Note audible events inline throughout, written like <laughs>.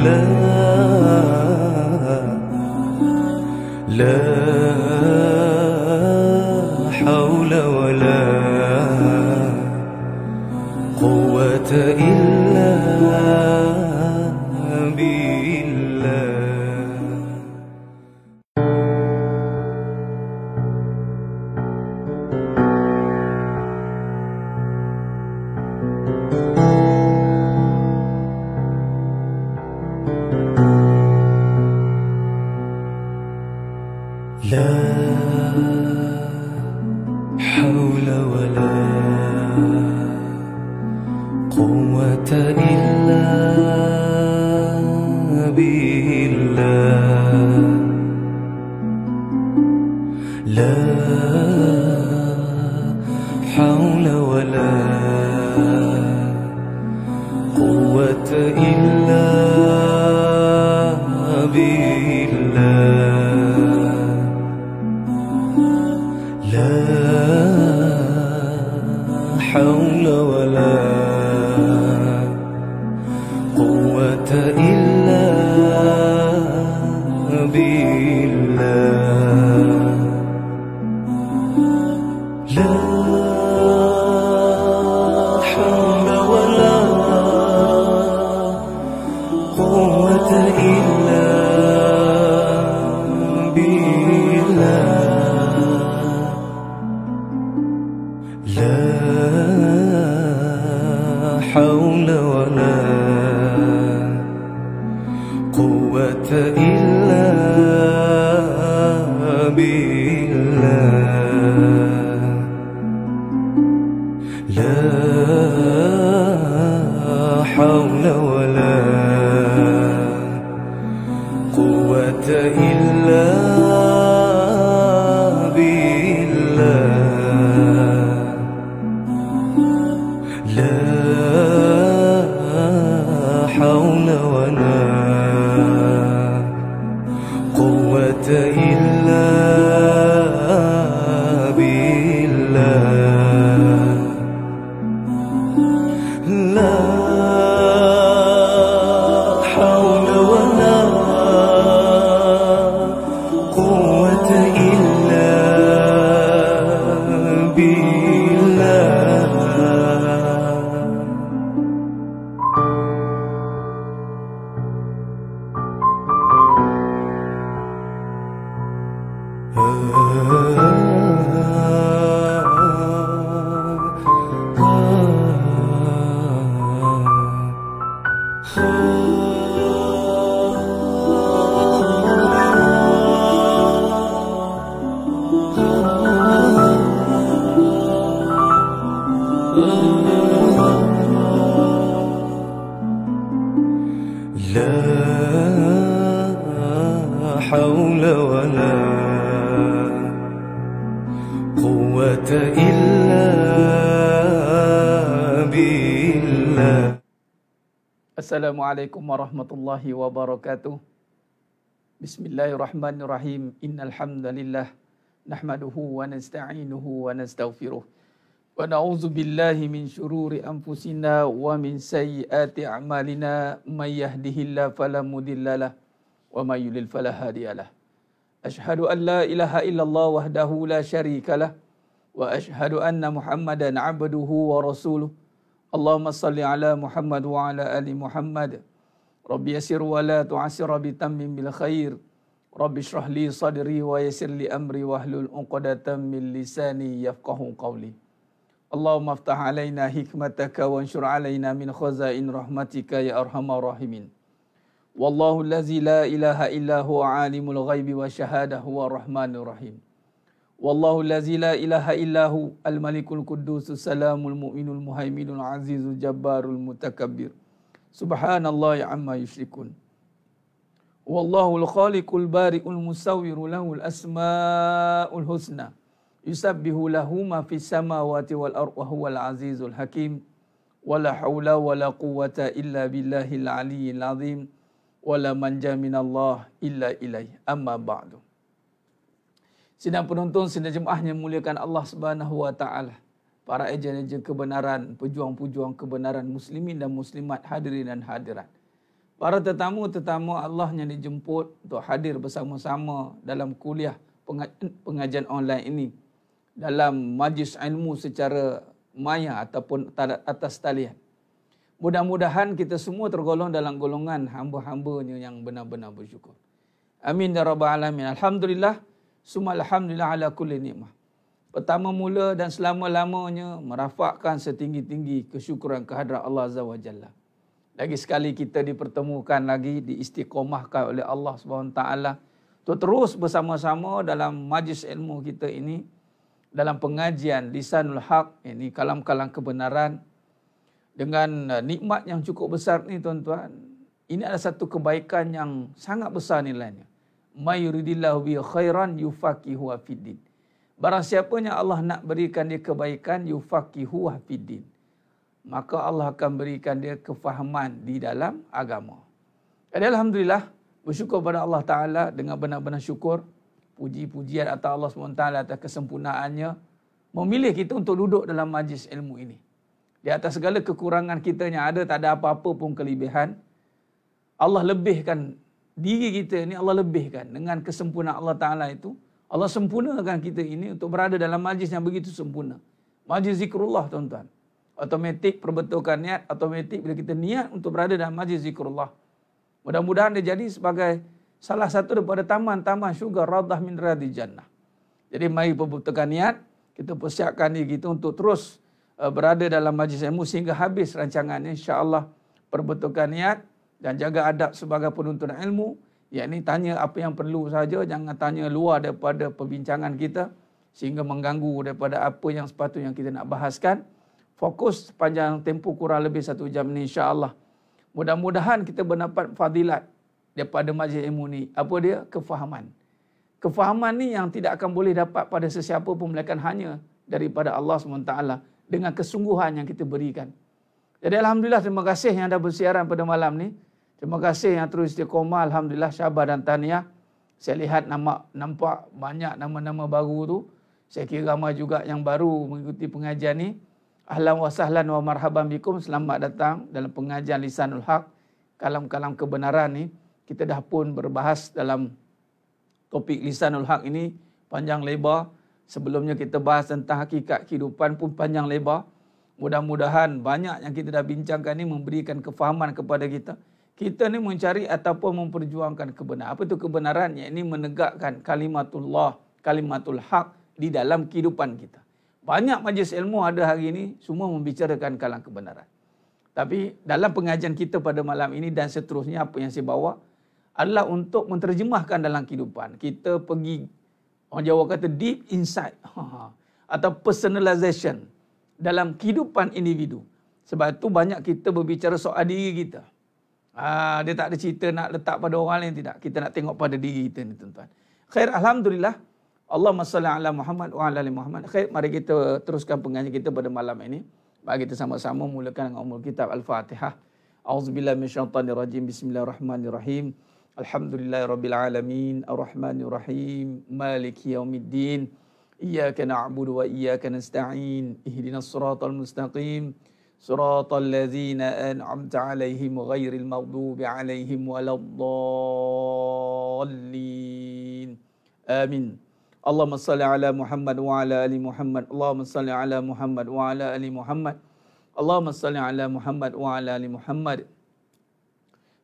love Assalamualaikum warahmatullahi wabarakatuh. Bismillahirrahmanirrahim. Innal hamdalillah nahmaduhu wa nasta'inuhu wa nastaghfiruh. Wa na'udzu billahi min shururi anfusina wa min sayyiati a'malina may yahdihillahu fala mudilla lah wa may yudlil fala hadiyalah. Ashhadu an la ilaha illallah wahdahu la sharika lah wa ashhadu anna Muhammadan 'abduhu wa rasuluh. اللهم صل على محمد وعلى ال محمد رب يسر ولا تعسر بتم بالخير رب اشرح لي صدري ويسر لي امري واحلل عقدة من لساني يفقه قولي اللهم افتح علينا حكمتك وانشر علينا من خزائن رحمتك يا ارحم الراحمين والله الذي لا اله الا هو عالم الغيب والشهاده هو الرحمن الرحيم والله الذي لا إله إلا هو الملك القدوس السلام المؤمن المهيمن العزيز الجبار المتكبر سبحان الله عما يشركون والله الخالق البارئ المصور له الأسماء الحسنى يسبح له ما في السماوات والأرض وهو العزيز الحكيم ولا حول ولا قوة إلا بالله العلي العظيم ولا منجا من الله إلا إليه أما بعد Sidang penonton sidang yang muliakan Allah Subhanahu wa taala. Para ejen-ejen kebenaran, pejuang-pejuang kebenaran muslimin dan muslimat hadirin dan hadirat. Para tetamu-tetamu Allah yang dijemput untuk hadir bersama-sama dalam kuliah pengajian online ini. Dalam majlis ilmu secara maya ataupun atas talian. Mudah-mudahan kita semua tergolong dalam golongan hamba-hambanya yang benar-benar bersyukur. Amin ya rabbal alamin. Alhamdulillah. Suma alhamdulillah ala kulli nikmah. Pertama mula dan selama-lamanya merafakkan setinggi-tinggi kesyukuran kehadrat Allah Azza wa Jalla. Lagi sekali kita dipertemukan lagi, diistiqomahkan oleh Allah SWT. Untuk terus bersama-sama dalam majlis ilmu kita ini. Dalam pengajian lisanul haq, ini kalam-kalam kebenaran. Dengan uh, nikmat yang cukup besar ni tuan-tuan. Ini adalah satu kebaikan yang sangat besar nilainya may yuridillahu bi khairan yufaqihu fiddin. Barang siapa yang Allah nak berikan dia kebaikan yufakihu fiddin. Maka Allah akan berikan dia kefahaman di dalam agama. Jadi alhamdulillah bersyukur kepada Allah Taala dengan benar-benar syukur puji-pujian atas Allah SWT atas kesempurnaannya memilih kita untuk duduk dalam majlis ilmu ini. Di atas segala kekurangan kita yang ada, tak ada apa-apa pun kelebihan. Allah lebihkan diri kita ni Allah lebihkan dengan kesempurnaan Allah Ta'ala itu. Allah sempurnakan kita ini untuk berada dalam majlis yang begitu sempurna. Majlis zikrullah tuan-tuan. Automatik perbetulkan niat, automatik bila kita niat untuk berada dalam majlis zikrullah. Mudah-mudahan dia jadi sebagai salah satu daripada taman-taman syurga radah min radhi jannah. Jadi mari perbetulkan niat, kita persiapkan diri kita untuk terus uh, berada dalam majlis ilmu sehingga habis rancangannya insya-Allah perbetulkan niat dan jaga adab sebagai penuntut ilmu ini tanya apa yang perlu saja jangan tanya luar daripada perbincangan kita sehingga mengganggu daripada apa yang sepatutnya yang kita nak bahaskan fokus sepanjang tempoh kurang lebih satu jam ni insyaAllah mudah-mudahan kita mendapat fadilat daripada majlis ilmu ni apa dia? kefahaman kefahaman ni yang tidak akan boleh dapat pada sesiapa pun melainkan hanya daripada Allah SWT dengan kesungguhan yang kita berikan jadi Alhamdulillah terima kasih yang dah bersiaran pada malam ni Terima kasih yang terus istiqomah. Alhamdulillah Syabah dan taniah. Saya lihat nama nampak banyak nama-nama baru tu. Saya kira ramai juga yang baru mengikuti pengajian ni. Ahlan wa sahlan wa marhaban bikum. Selamat datang dalam pengajian Lisanul Haq. Kalam-kalam kebenaran ni. Kita dah pun berbahas dalam topik Lisanul Haq ini panjang lebar. Sebelumnya kita bahas tentang hakikat kehidupan pun panjang lebar. Mudah-mudahan banyak yang kita dah bincangkan ini memberikan kefahaman kepada Kita kita ni mencari ataupun memperjuangkan kebenaran. Apa itu kebenaran? Yang ini menegakkan kalimatullah, kalimatul Hak di dalam kehidupan kita. Banyak majlis ilmu ada hari ini semua membicarakan kalang kebenaran. Tapi dalam pengajian kita pada malam ini dan seterusnya apa yang saya bawa adalah untuk menterjemahkan dalam kehidupan. Kita pergi, orang Jawa kata deep insight <laughs> atau personalization dalam kehidupan individu. Sebab itu banyak kita berbicara soal diri kita. Aa, ah, dia tak ada cerita nak letak pada orang lain tidak. Kita nak tengok pada diri kita ni tuan-tuan. Khair alhamdulillah. Allahumma salli ala Muhammad wa ala ali Muhammad. Khair mari kita teruskan pengajian kita pada malam ini. Mari kita sama-sama mulakan dengan umur kitab Al-Fatihah. Auzubillahi minasyaitanir rajim. Bismillahirrahmanirrahim. Alhamdulillahirabbil alamin. Arrahmanirrahim. Maliki yaumiddin. Iyyaka na'budu wa iyyaka nasta'in. Ihdinas siratal mustaqim. صراط الذين أنعمت عليهم غير المغضوب عليهم ولا الضالين آمين اللهم صل على محمد وعلى آل محمد اللهم صل على محمد وعلى آل محمد اللهم صل على محمد وعلى آل محمد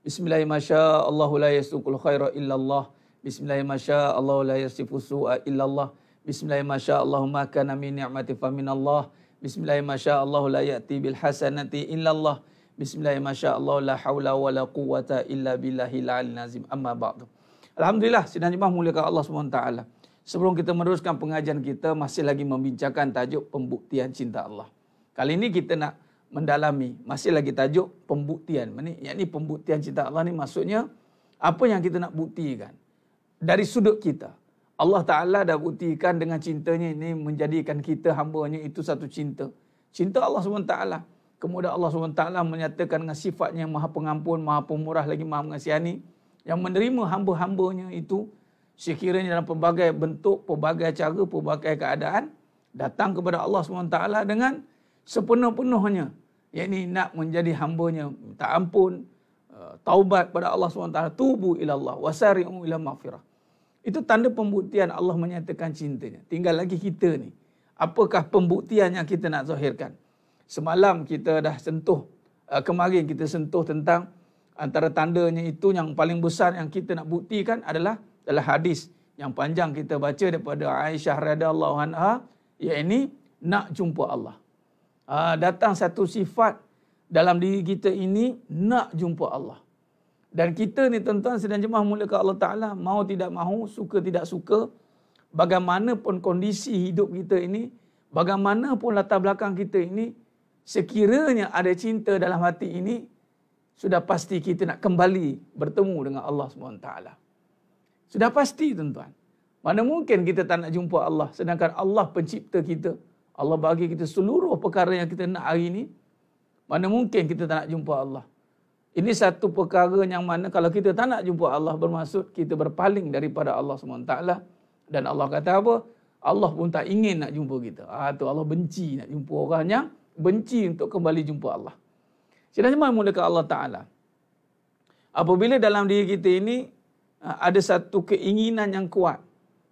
بسم الله ما شاء الله لا يسوق الخير إلا الله بسم الله ما شاء الله لا يصف السوء إلا الله بسم الله ما شاء الله ما كان من نعمة فمن الله Bismillahirrahmanirrahim. La ya'ti bil hasanati illa Allah. Bismillahirrahmanirrahim. La haula wala quwata illa billahil al nazim. Amma ba'du. Alhamdulillah sidang jemaah muliakan Allah SWT. Sebelum kita meneruskan pengajian kita masih lagi membincangkan tajuk pembuktian cinta Allah. Kali ini kita nak mendalami masih lagi tajuk pembuktian. Ini yakni pembuktian cinta Allah ni maksudnya apa yang kita nak buktikan dari sudut kita. Allah Ta'ala dah buktikan dengan cintanya ini menjadikan kita hambanya itu satu cinta. Cinta Allah SWT. Kemudian Allah SWT menyatakan dengan sifatnya yang maha pengampun, maha pemurah lagi maha mengasihani. Yang menerima hamba-hambanya itu sekiranya dalam pelbagai bentuk, pelbagai cara, pelbagai keadaan. Datang kepada Allah SWT dengan sepenuh-penuhnya. Yang ini nak menjadi hambanya. Minta ampun, eh, taubat kepada Allah SWT. Tubuh ilallah, wasari'u ila mafirah. Itu tanda pembuktian Allah menyatakan cintanya. Tinggal lagi kita ni. Apakah pembuktian yang kita nak zahirkan? Semalam kita dah sentuh, uh, kemarin kita sentuh tentang antara tandanya itu yang paling besar yang kita nak buktikan adalah adalah hadis yang panjang kita baca daripada Aisyah radhiyallahu anha yakni nak jumpa Allah. Uh, datang satu sifat dalam diri kita ini nak jumpa Allah. Dan kita ni tuan-tuan sedang jemaah mula ke Allah Ta'ala. Mau tidak mahu, suka tidak suka. Bagaimanapun kondisi hidup kita ini. Bagaimanapun latar belakang kita ini. Sekiranya ada cinta dalam hati ini. Sudah pasti kita nak kembali bertemu dengan Allah SWT. Sudah pasti tuan-tuan. Mana mungkin kita tak nak jumpa Allah. Sedangkan Allah pencipta kita. Allah bagi kita seluruh perkara yang kita nak hari ini. Mana mungkin kita tak nak jumpa Allah. Ini satu perkara yang mana kalau kita tak nak jumpa Allah bermaksud kita berpaling daripada Allah SWT. Dan Allah kata apa? Allah pun tak ingin nak jumpa kita. Atau ah, tu Allah benci nak jumpa orang yang benci untuk kembali jumpa Allah. Sedang mana mulakan Allah Ta'ala? Apabila dalam diri kita ini ah, ada satu keinginan yang kuat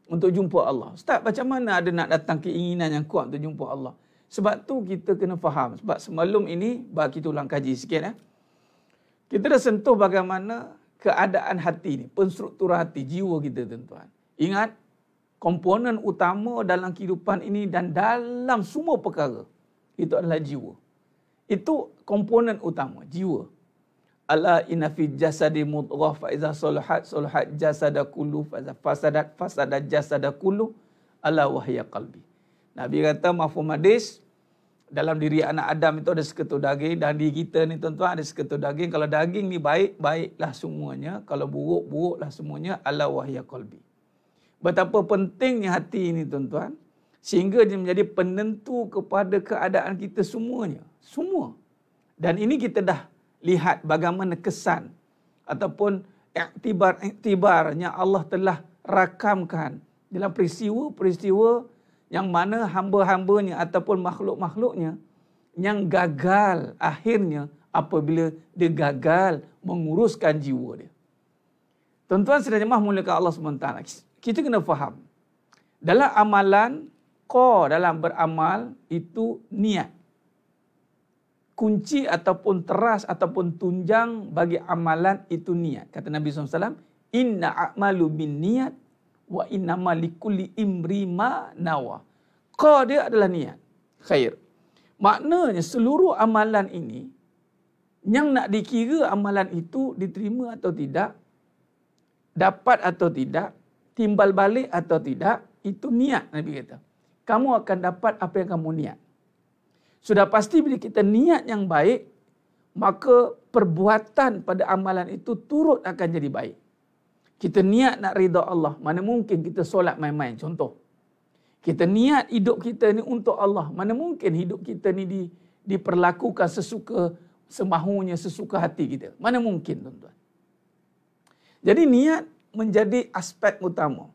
untuk jumpa Allah. Ustaz macam mana ada nak datang keinginan yang kuat untuk jumpa Allah? Sebab tu kita kena faham. Sebab semalam ini, bagi kita ulang kaji sikit. Eh? Kita dah sentuh bagaimana keadaan hati ni, penstruktur hati, jiwa kita tuan-tuan. Ingat, komponen utama dalam kehidupan ini dan dalam semua perkara, itu adalah jiwa. Itu komponen utama, jiwa. Allah inna fi jasadi mudghah fa iza salahat salahat jasada kullu fa fasadat fasada jasada kullu ala wahya qalbi. Nabi kata mafhum hadis dalam diri anak Adam itu ada seketul daging dan di kita ni tuan-tuan ada seketul daging kalau daging ni baik baiklah semuanya kalau buruk buruklah semuanya ala wahya qalbi betapa pentingnya hati ini tuan-tuan sehingga dia menjadi penentu kepada keadaan kita semuanya semua dan ini kita dah lihat bagaimana kesan ataupun iktibar-iktibarnya Allah telah rakamkan dalam peristiwa-peristiwa peristiwa peristiwa yang mana hamba-hambanya ataupun makhluk-makhluknya yang gagal akhirnya apabila dia gagal menguruskan jiwa dia. Tuan-tuan sedang jemaah mulia Allah SWT. Kita kena faham. Dalam amalan, kor dalam beramal itu niat. Kunci ataupun teras ataupun tunjang bagi amalan itu niat. Kata Nabi SAW, Inna a'malu bin niat wa innama likulli imri ma nawa. Kau dia adalah niat. Khair. Maknanya seluruh amalan ini yang nak dikira amalan itu diterima atau tidak, dapat atau tidak, timbal balik atau tidak, itu niat Nabi kata. Kamu akan dapat apa yang kamu niat. Sudah pasti bila kita niat yang baik, maka perbuatan pada amalan itu turut akan jadi baik. Kita niat nak rida Allah. Mana mungkin kita solat main-main. Contoh. Kita niat hidup kita ni untuk Allah. Mana mungkin hidup kita ni di, diperlakukan sesuka semahunya, sesuka hati kita. Mana mungkin tuan-tuan. Jadi niat menjadi aspek utama.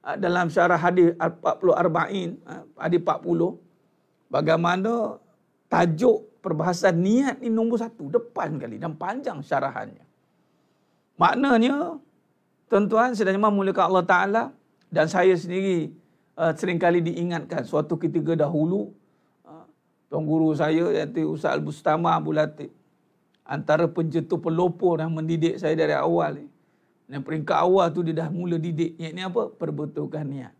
Ah, dalam syarah hadis 40 Arba'in, ah, hadis 40. Bagaimana tajuk perbahasan niat ni nombor satu. Depan kali dan panjang syarahannya. Maknanya Tuan-tuan, sedang jemaah mulakan Allah Ta'ala dan saya sendiri uh, seringkali diingatkan suatu ketika dahulu uh, Tuan Guru saya iaitu Ustaz Al-Bustama Abu Latif antara penjetuh pelopor yang mendidik saya dari awal ni. Dan peringkat awal tu dia dah mula didik. Yang apa? Perbetulkan niat.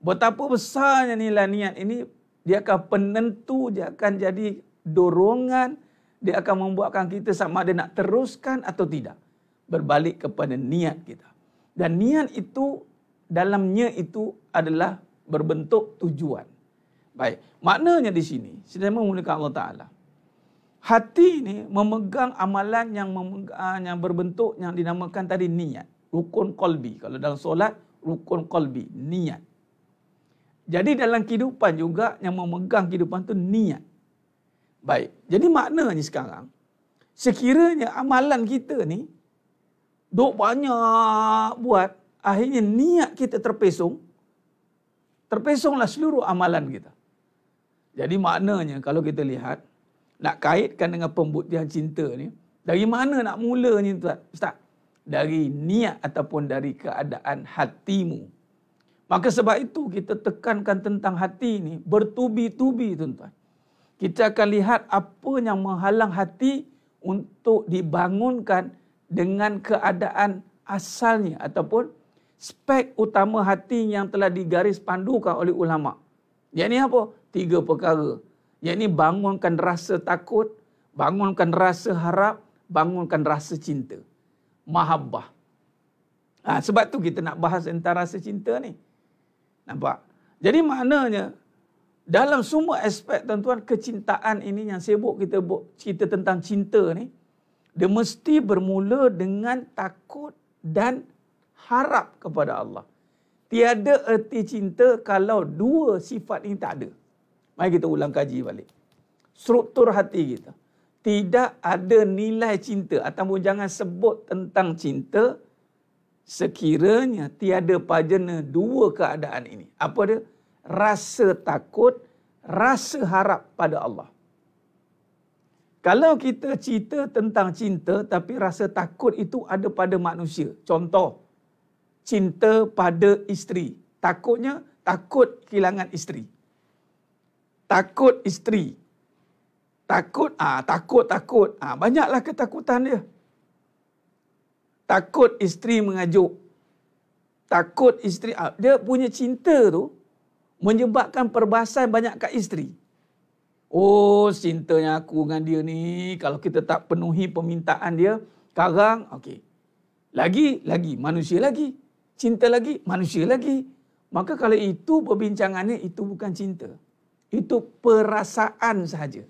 Betapa besarnya nilai niat ini, dia akan penentu, dia akan jadi dorongan, dia akan membuatkan kita sama ada nak teruskan atau tidak berbalik kepada niat kita. Dan niat itu dalamnya itu adalah berbentuk tujuan. Baik, maknanya di sini, sedang memulakan Allah Ta'ala. Hati ini memegang amalan yang memegang, ah, yang berbentuk yang dinamakan tadi niat. Rukun kolbi. Kalau dalam solat, rukun kolbi. Niat. Jadi dalam kehidupan juga yang memegang kehidupan itu niat. Baik. Jadi maknanya sekarang, sekiranya amalan kita ni Duk banyak buat. Akhirnya niat kita terpesong. Terpesonglah seluruh amalan kita. Jadi maknanya kalau kita lihat. Nak kaitkan dengan pembuktian cinta ni. Dari mana nak mulanya tuan? Ustaz. Dari niat ataupun dari keadaan hatimu. Maka sebab itu kita tekankan tentang hati ni. Bertubi-tubi tuan-tuan. Kita akan lihat apa yang menghalang hati untuk dibangunkan dengan keadaan asalnya ataupun spek utama hati yang telah digaris pandukan oleh ulama. Yang ini apa? Tiga perkara. Yang ini bangunkan rasa takut, bangunkan rasa harap, bangunkan rasa cinta. Mahabbah. Ha, sebab tu kita nak bahas tentang rasa cinta ni. Nampak? Jadi maknanya, dalam semua aspek tuan-tuan, kecintaan ini yang sibuk kita cerita tentang cinta ni, dia mesti bermula dengan takut dan harap kepada Allah. Tiada erti cinta kalau dua sifat ini tak ada. Mari kita ulang kaji balik. Struktur hati kita. Tidak ada nilai cinta ataupun jangan sebut tentang cinta sekiranya tiada pajana dua keadaan ini. Apa dia? Rasa takut, rasa harap pada Allah. Kalau kita cerita tentang cinta tapi rasa takut itu ada pada manusia. Contoh, cinta pada isteri. Takutnya, takut kehilangan isteri. Takut isteri. Takut, ah ha, takut, takut. ha, banyaklah ketakutan dia. Takut isteri mengajuk. Takut isteri, ha, dia punya cinta tu menyebabkan perbahasan banyak kat isteri. Oh, cintanya aku dengan dia ni. Kalau kita tak penuhi permintaan dia, sekarang, okey. Lagi, lagi. Manusia lagi. Cinta lagi, manusia lagi. Maka kalau itu perbincangannya, itu bukan cinta. Itu perasaan sahaja.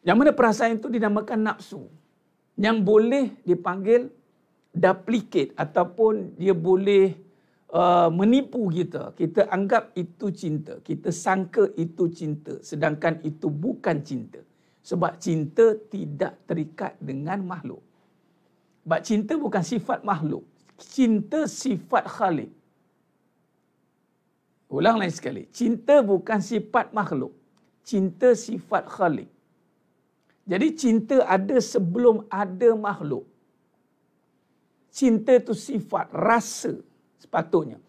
Yang mana perasaan itu dinamakan nafsu. Yang boleh dipanggil duplicate ataupun dia boleh uh, menipu kita. Kita anggap itu cinta. Kita sangka itu cinta. Sedangkan itu bukan cinta. Sebab cinta tidak terikat dengan makhluk. Sebab cinta bukan sifat makhluk. Cinta sifat khalik. Ulang lain sekali. Cinta bukan sifat makhluk. Cinta sifat khalik. Jadi cinta ada sebelum ada makhluk. Cinta itu sifat rasa sepatutnya.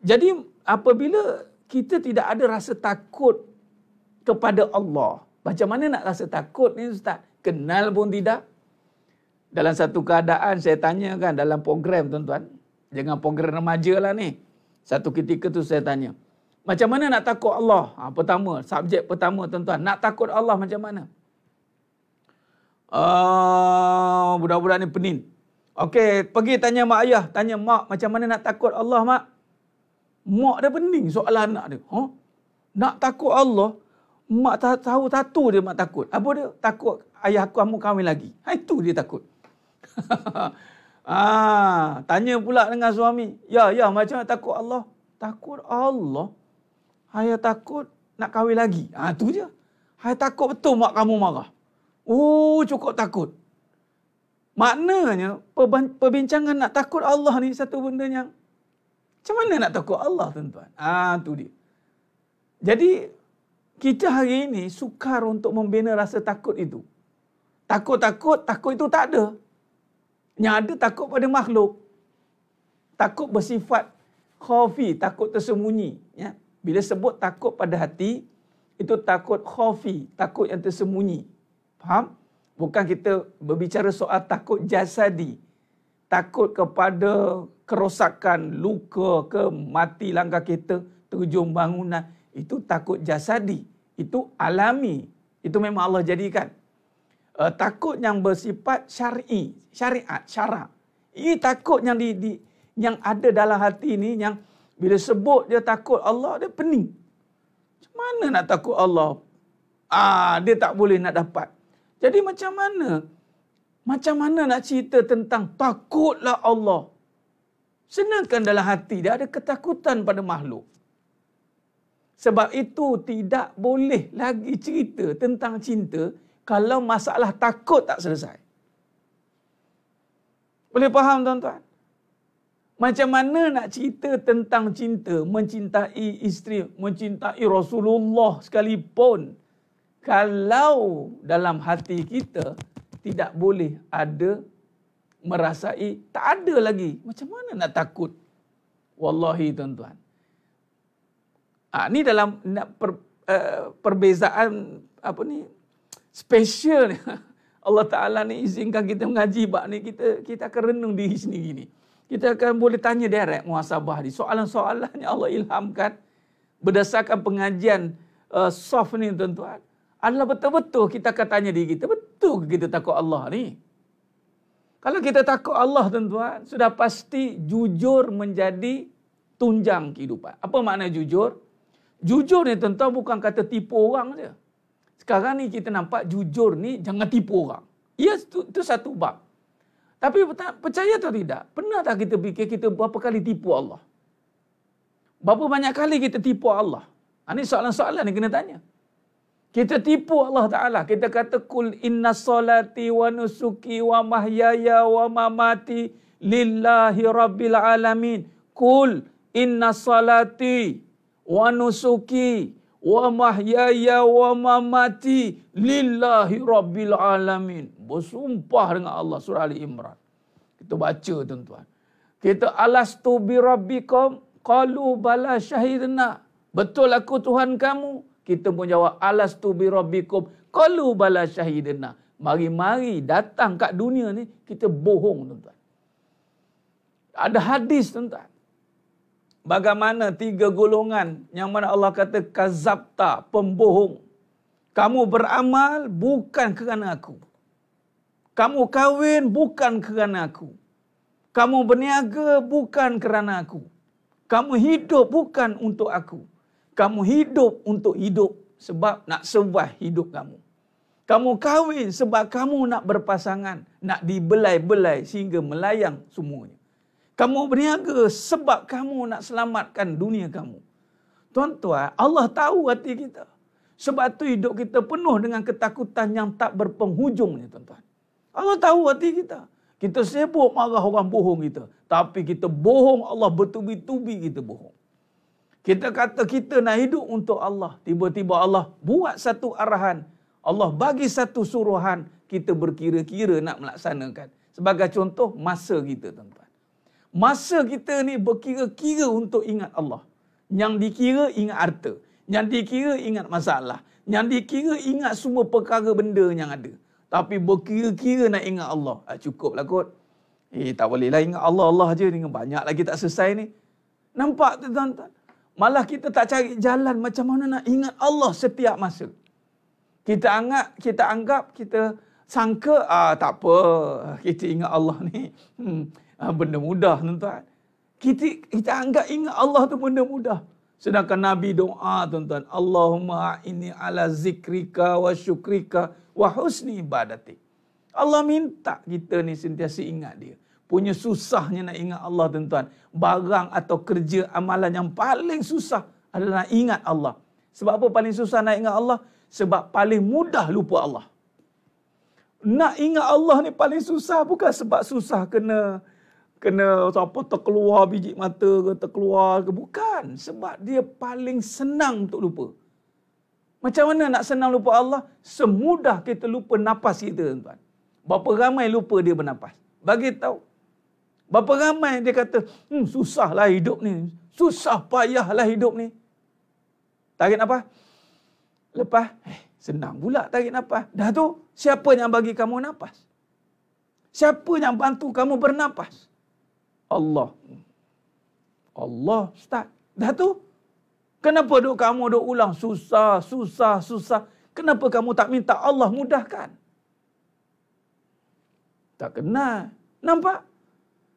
Jadi apabila kita tidak ada rasa takut kepada Allah, macam mana nak rasa takut ni ustaz? Kenal pun tidak. Dalam satu keadaan saya tanya kan dalam program tuan-tuan, jangan program remaja lah ni. Satu ketika tu saya tanya, macam mana nak takut Allah? Ha, pertama, subjek pertama tuan-tuan, nak takut Allah macam mana? Uh, budak-budak ni penin. Okey, pergi tanya mak ayah, tanya mak macam mana nak takut Allah, mak? Mak dah pening soalan anak dia. Huh? Nak takut Allah, mak tak tahu satu dia mak takut. Apa dia? Takut ayah aku kamu kahwin lagi. Ha, itu dia takut. <laughs> ah, tanya pula dengan suami. Ya, ya, macam nak takut Allah? Takut Allah. Ayah takut nak kahwin lagi. Ha, itu je. Ayah takut betul mak kamu marah. Oh, cukup takut. Maknanya perbincangan nak takut Allah ni satu benda yang macam mana nak takut Allah tuan-tuan? Ah tu dia. Jadi kita hari ini sukar untuk membina rasa takut itu. Takut-takut, takut itu tak ada. Yang ada takut pada makhluk. Takut bersifat khafi, takut tersembunyi, ya. Bila sebut takut pada hati, itu takut khafi, takut yang tersembunyi. Faham? Bukan kita berbicara soal takut jasadi. Takut kepada kerosakan, luka ke mati langkah kita, terjun bangunan. Itu takut jasadi. Itu alami. Itu memang Allah jadikan. Uh, takut yang bersifat syari, syariat, syarak. Ini takut yang di, di, yang ada dalam hati ini yang bila sebut dia takut Allah, dia pening. Macam mana nak takut Allah? Ah, dia tak boleh nak dapat. Jadi macam mana? Macam mana nak cerita tentang takutlah Allah? Senangkan dalam hati dia ada ketakutan pada makhluk. Sebab itu tidak boleh lagi cerita tentang cinta kalau masalah takut tak selesai. Boleh faham tuan-tuan? Macam mana nak cerita tentang cinta, mencintai isteri, mencintai Rasulullah sekalipun kalau dalam hati kita tidak boleh ada merasai tak ada lagi macam mana nak takut wallahi tuan-tuan ha, ni dalam nak per, uh, perbezaan apa ni special ni. <laughs> Allah Taala ni izinkan kita mengaji bab ni kita kita akan renung diri sendiri ni kita akan boleh tanya direct muhasabah ni soalan-soalan yang Allah ilhamkan berdasarkan pengajian uh, soft ni tuan-tuan adalah betul-betul kita akan tanya diri kita, betul kita takut Allah ni? Kalau kita takut Allah tuan-tuan, sudah pasti jujur menjadi tunjang kehidupan. Apa makna jujur? Jujur ni tuan-tuan bukan kata tipu orang je. Sekarang ni kita nampak jujur ni jangan tipu orang. Ia ya, itu, itu satu bab. Tapi percaya atau tidak, pernah tak kita fikir kita berapa kali tipu Allah? Berapa banyak kali kita tipu Allah? Ini ha, soalan-soalan yang kena tanya. Kita tipu Allah Ta'ala. Kita kata, Kul inna salati wa nusuki wa mahyaya wa mamati lillahi rabbil alamin. Kul inna salati wa nusuki wa mahyaya wa mamati lillahi rabbil alamin. Bersumpah dengan Allah surah Ali Imran. Kita baca tuan-tuan. Kita alastu bi rabbikum qalu bala syahidna. Betul aku Tuhan kamu kita pun jawab alastu bi rabbikum qalu bala syahidina mari-mari datang kat dunia ni kita bohong tuan-tuan ada hadis tuan-tuan bagaimana tiga golongan yang mana Allah kata kazabta pembohong kamu beramal bukan kerana aku kamu kahwin bukan kerana aku kamu berniaga bukan kerana aku kamu hidup bukan untuk aku. Kamu hidup untuk hidup sebab nak survive hidup kamu. Kamu kahwin sebab kamu nak berpasangan, nak dibelai-belai sehingga melayang semuanya. Kamu berniaga sebab kamu nak selamatkan dunia kamu. Tuan-tuan, Allah tahu hati kita. Sebab tu hidup kita penuh dengan ketakutan yang tak berpenghujungnya, tuan-tuan. Allah tahu hati kita. Kita sibuk marah orang bohong kita. Tapi kita bohong, Allah bertubi-tubi kita bohong. Kita kata kita nak hidup untuk Allah. Tiba-tiba Allah buat satu arahan. Allah bagi satu suruhan. Kita berkira-kira nak melaksanakan. Sebagai contoh, masa kita tuan-tuan. Masa kita ni berkira-kira untuk ingat Allah. Yang dikira ingat harta. Yang dikira ingat masalah. Yang dikira ingat semua perkara benda yang ada. Tapi berkira-kira nak ingat Allah. Ah, cukuplah kot. Eh, tak bolehlah ingat Allah-Allah je. Dengan banyak lagi tak selesai ni. Nampak tu tuan-tuan? Malah kita tak cari jalan macam mana nak ingat Allah setiap masa. Kita anggap, kita anggap, kita sangka, ah tak apa, kita ingat Allah ni. Hmm, ah, benda mudah tuan Kita, kita anggap ingat Allah tu benda mudah. Sedangkan Nabi doa tuan-tuan. Allahumma ini ala zikrika wa syukrika wa husni ibadati. Allah minta kita ni sentiasa ingat dia punya susahnya nak ingat Allah tuan-tuan. Barang atau kerja amalan yang paling susah adalah nak ingat Allah. Sebab apa paling susah nak ingat Allah? Sebab paling mudah lupa Allah. Nak ingat Allah ni paling susah bukan sebab susah kena kena apa terkeluar biji mata ke terkeluar ke bukan sebab dia paling senang untuk lupa. Macam mana nak senang lupa Allah? Semudah kita lupa nafas kita tuan-tuan. Berapa ramai lupa dia bernafas? Bagi tahu Berapa ramai dia kata, hmm, susahlah hidup ni. Susah payahlah hidup ni. Tarik apa? Lepas, eh, senang pula tarik nafas. Dah tu, siapa yang bagi kamu nafas? Siapa yang bantu kamu bernafas? Allah. Allah, start. Dah tu, kenapa duk kamu duk ulang? Susah, susah, susah. Kenapa kamu tak minta Allah mudahkan? Tak kenal. Nampak?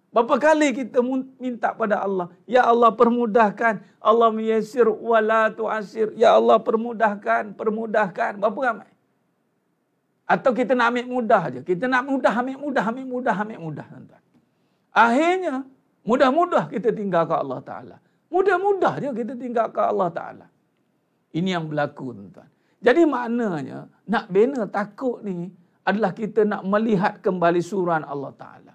Berapa kali kita minta pada Allah. Ya Allah permudahkan. Allah miyasir walatu asir, Ya Allah permudahkan, permudahkan. Berapa ramai? Atau kita nak ambil mudah je. Kita nak mudah, ambil mudah, ambil mudah, ambil mudah. Tuan. Akhirnya, mudah-mudah kita tinggalkan Allah Ta'ala. Mudah-mudah je kita tinggalkan Allah Ta'ala. Ini yang berlaku tuan-tuan. Jadi maknanya, nak bina takut ni adalah kita nak melihat kembali surah Allah Ta'ala.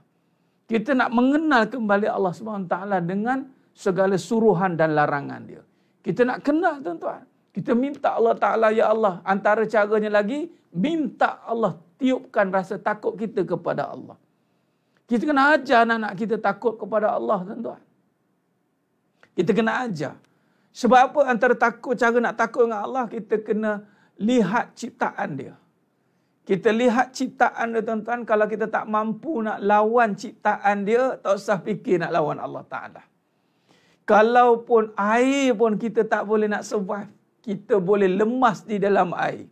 Kita nak mengenal kembali Allah SWT dengan segala suruhan dan larangan dia. Kita nak kenal tuan-tuan. Kita minta Allah Ta'ala, Ya Allah. Antara caranya lagi, minta Allah tiupkan rasa takut kita kepada Allah. Kita kena ajar anak-anak kita takut kepada Allah tuan-tuan. Kita kena ajar. Sebab apa antara takut, cara nak takut dengan Allah, kita kena lihat ciptaan dia. Kita lihat ciptaan dia tuan-tuan. Kalau kita tak mampu nak lawan ciptaan dia. Tak usah fikir nak lawan Allah Ta'ala. Kalau pun air pun kita tak boleh nak survive. Kita boleh lemas di dalam air.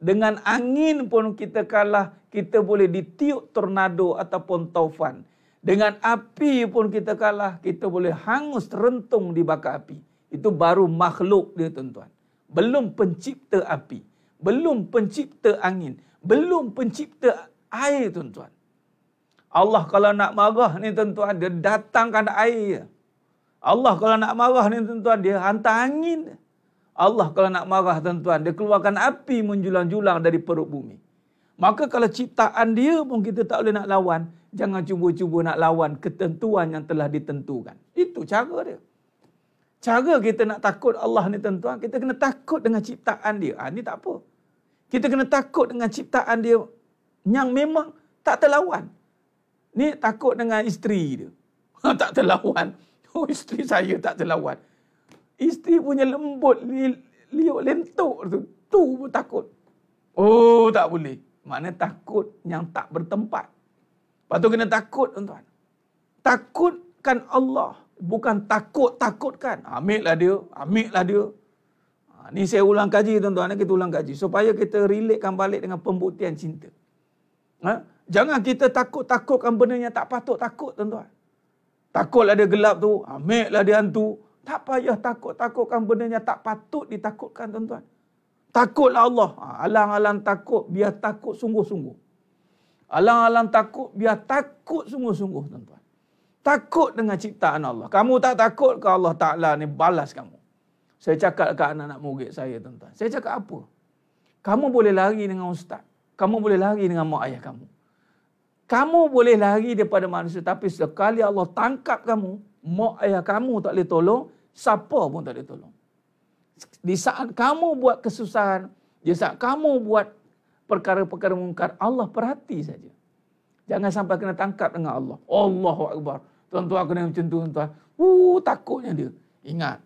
Dengan angin pun kita kalah. Kita boleh ditiup tornado ataupun taufan. Dengan api pun kita kalah. Kita boleh hangus rentung di bakar api. Itu baru makhluk dia tuan-tuan. Belum pencipta api. Belum pencipta angin. Belum pencipta air tuan-tuan. Allah kalau nak marah ni tuan-tuan, dia datangkan air. Allah kalau nak marah ni tuan-tuan, dia hantar angin. Allah kalau nak marah tuan-tuan, dia keluarkan api menjulang-julang dari perut bumi. Maka kalau ciptaan dia pun kita tak boleh nak lawan, jangan cuba-cuba nak lawan ketentuan yang telah ditentukan. Itu cara dia. Cara kita nak takut Allah ni tuan-tuan, kita kena takut dengan ciptaan dia. Ha, ah, ini tak apa. Kita kena takut dengan ciptaan dia yang memang tak terlawan. Ni takut dengan isteri dia. <laughs> tak terlawan. Oh, isteri saya tak terlawan. Isteri punya lembut, li, liuk lentuk tu. Tu pun takut. Oh, tak boleh. Mana takut yang tak bertempat. Lepas tu kena takut, tuan-tuan. Takutkan Allah. Bukan takut-takutkan. Ambil lah dia. Ambil lah dia. Ha, ni saya ulang kaji tuan-tuan, kita ulang kaji. Supaya kita relatekan balik dengan pembuktian cinta. Ha? Jangan kita takut-takutkan benda yang tak patut takut tuan-tuan. Takutlah dia gelap tu, ambillah dia hantu. Tak payah takut-takutkan benda yang tak patut ditakutkan tuan-tuan. Takutlah Allah. Ha, alang-alang takut, biar takut sungguh-sungguh. Alang-alang takut, biar takut sungguh-sungguh tuan-tuan. Takut dengan ciptaan Allah. Kamu tak takut ke Allah Ta'ala ni balas kamu. Saya cakap dekat anak-anak murid saya tuan-tuan. Saya cakap apa? Kamu boleh lari dengan ustaz. Kamu boleh lari dengan mak ayah kamu. Kamu boleh lari daripada manusia. Tapi sekali Allah tangkap kamu, mak ayah kamu tak boleh tolong, siapa pun tak boleh tolong. Di saat kamu buat kesusahan, di saat kamu buat perkara-perkara mungkar, Allah perhati saja. Jangan sampai kena tangkap dengan Allah. Allahu Akbar. Tuan-tuan kena macam tu, tuan-tuan. Uh, takutnya dia. Ingat,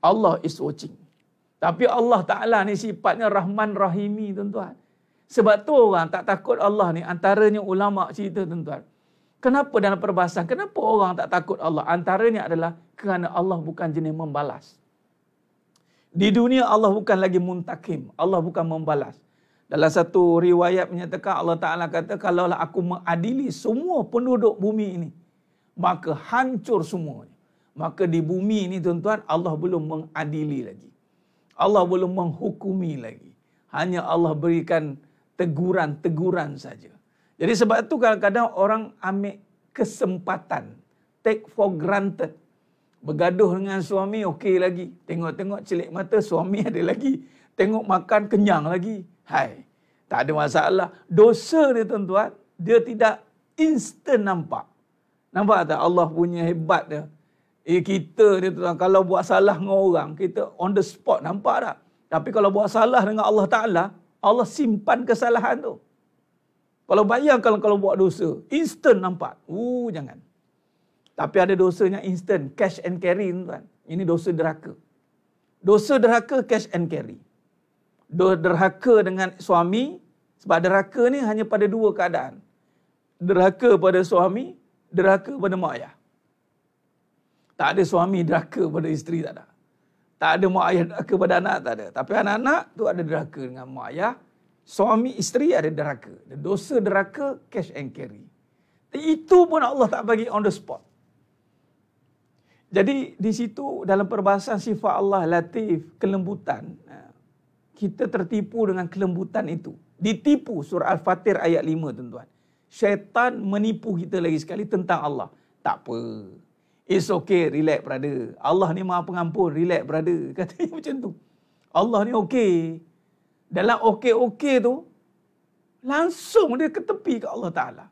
Allah is watching. Tapi Allah Ta'ala ni sifatnya Rahman Rahimi tuan-tuan. Sebab tu orang tak takut Allah ni. Antaranya ulama cerita tuan-tuan. Kenapa dalam perbahasan? Kenapa orang tak takut Allah? Antaranya adalah kerana Allah bukan jenis membalas. Di dunia Allah bukan lagi muntakim. Allah bukan membalas. Dalam satu riwayat menyatakan Allah Ta'ala kata, kalaulah aku mengadili semua penduduk bumi ini, maka hancur semua maka di bumi ni tuan-tuan Allah belum mengadili lagi. Allah belum menghukumi lagi. Hanya Allah berikan teguran-teguran saja. Jadi sebab itu kadang-kadang orang ambil kesempatan. Take for granted. Bergaduh dengan suami okey lagi. Tengok-tengok celik mata suami <laughs> ada lagi. Tengok makan kenyang lagi. Hai. Tak ada masalah. Dosa dia tuan-tuan. Dia tidak instant nampak. Nampak tak Allah punya hebat dia. Eh, kita ni tuan, kalau buat salah dengan orang, kita on the spot nampak tak? Tapi kalau buat salah dengan Allah Ta'ala, Allah simpan kesalahan tu. Kalau bayang kalau kalau buat dosa, instant nampak. Uh, jangan. Tapi ada dosanya instant, cash and carry tuan. Ini dosa deraka. Dosa deraka, cash and carry. Dosa deraka dengan suami, sebab deraka ni hanya pada dua keadaan. Deraka pada suami, deraka pada mak ayah. Tak ada suami deraka pada isteri, tak ada. Tak ada mak ayah deraka pada anak, tak ada. Tapi anak-anak tu ada deraka dengan mak ayah. Suami isteri ada deraka. Dosa deraka, cash and carry. Itu pun Allah tak bagi on the spot. Jadi di situ dalam perbahasan sifat Allah latif, kelembutan. Ha, kita tertipu dengan kelembutan itu. Ditipu surah Al-Fatir ayat 5 tuan-tuan. Syaitan menipu kita lagi sekali tentang Allah. Tak apa. It's okay, relax brother. Allah ni maha pengampun, relax brother. <laughs> Katanya macam tu. Allah ni okay. Dalam okay-okay tu, langsung dia ketepi ke Allah Ta'ala.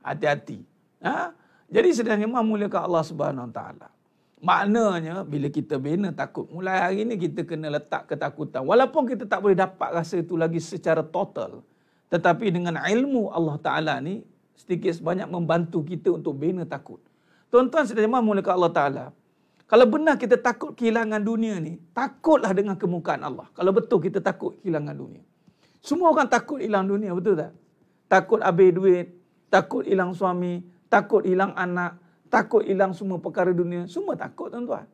Hati-hati. Ha? Jadi sedang imam mulia ke Allah Subhanahu Taala. Maknanya bila kita bina takut mulai hari ni kita kena letak ketakutan. Walaupun kita tak boleh dapat rasa itu lagi secara total. Tetapi dengan ilmu Allah Ta'ala ni sedikit sebanyak membantu kita untuk bina takut. Tuan-tuan sudah jemaah ke Allah Ta'ala. Kalau benar kita takut kehilangan dunia ni, takutlah dengan kemukaan Allah. Kalau betul kita takut kehilangan dunia. Semua orang takut hilang dunia, betul tak? Takut habis duit, takut hilang suami, takut hilang anak, takut hilang semua perkara dunia. Semua takut tuan-tuan.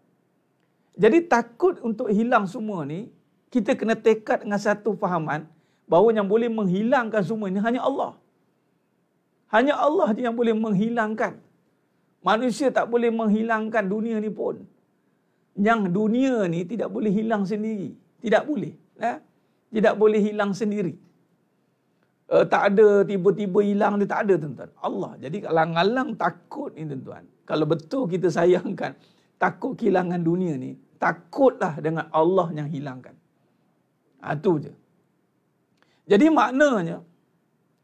Jadi takut untuk hilang semua ni, kita kena tekad dengan satu fahaman bahawa yang boleh menghilangkan semua ini hanya Allah. Hanya Allah yang boleh menghilangkan. Manusia tak boleh menghilangkan dunia ni pun. Yang dunia ni tidak boleh hilang sendiri. Tidak boleh. Ya? Tidak boleh hilang sendiri. Uh, tak ada tiba-tiba hilang dia tak ada tuan-tuan. Allah. Jadi kalau ngalang takut ni tuan-tuan. Kalau betul kita sayangkan takut kehilangan dunia ni. Takutlah dengan Allah yang hilangkan. Itu ha, je. Jadi maknanya.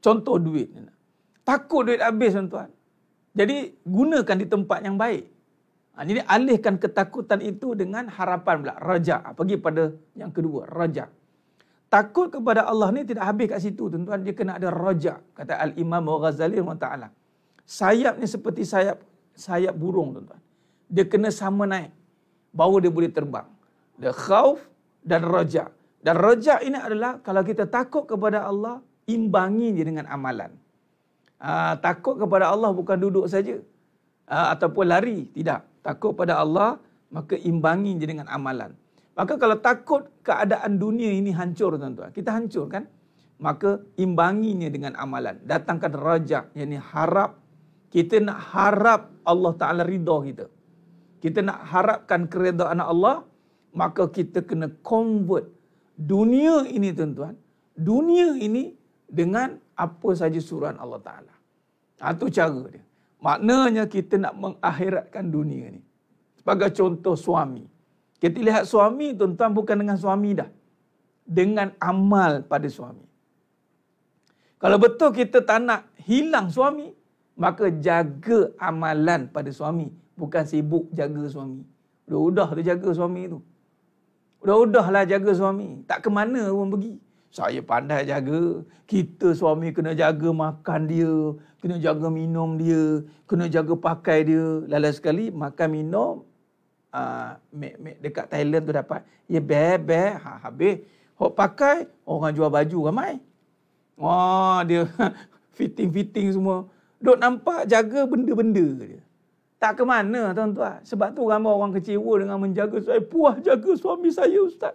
Contoh duit. Takut duit habis tuan-tuan. Jadi gunakan di tempat yang baik. Ha, jadi alihkan ketakutan itu dengan harapan pula. Raja. Ha, pergi pada yang kedua. Raja. Takut kepada Allah ni tidak habis kat situ. Tuan-tuan dia kena ada raja. Kata Al-Imam Ghazali wa ta'ala. Sayap ni seperti sayap sayap burung tuan-tuan. Dia kena sama naik. Bahawa dia boleh terbang. Dia khauf dan raja. Dan raja ini adalah kalau kita takut kepada Allah, imbangi dia dengan amalan. Ah, takut kepada Allah bukan duduk saja ah, ataupun lari tidak takut kepada Allah maka imbangi je dengan amalan maka kalau takut keadaan dunia ini hancur tuan-tuan kita hancur kan maka imbanginya dengan amalan datangkan rajak ini harap kita nak harap Allah taala ridha kita kita nak harapkan keridaan Allah maka kita kena convert dunia ini tuan-tuan dunia ini dengan apa saja suruhan Allah Ta'ala. Itu ha, cara dia. Maknanya kita nak mengakhiratkan dunia ni. Sebagai contoh suami. Kita lihat suami tuan-tuan bukan dengan suami dah. Dengan amal pada suami. Kalau betul kita tak nak hilang suami, maka jaga amalan pada suami. Bukan sibuk jaga suami. Udah-udah tu jaga suami tu. udah lah jaga suami. Tak ke mana pun pergi saya pandai jaga. Kita suami kena jaga makan dia, kena jaga minum dia, kena jaga pakai dia. Lala sekali makan minum uh, dekat Thailand tu dapat. Ya bebe, ha, habis. Hok pakai, orang jual baju ramai. Wah, dia <laughs> fitting-fitting semua. Duk nampak jaga benda-benda dia. Tak ke mana tuan-tuan. Sebab tu ramai orang kecewa dengan menjaga saya. Puah jaga suami saya Ustaz.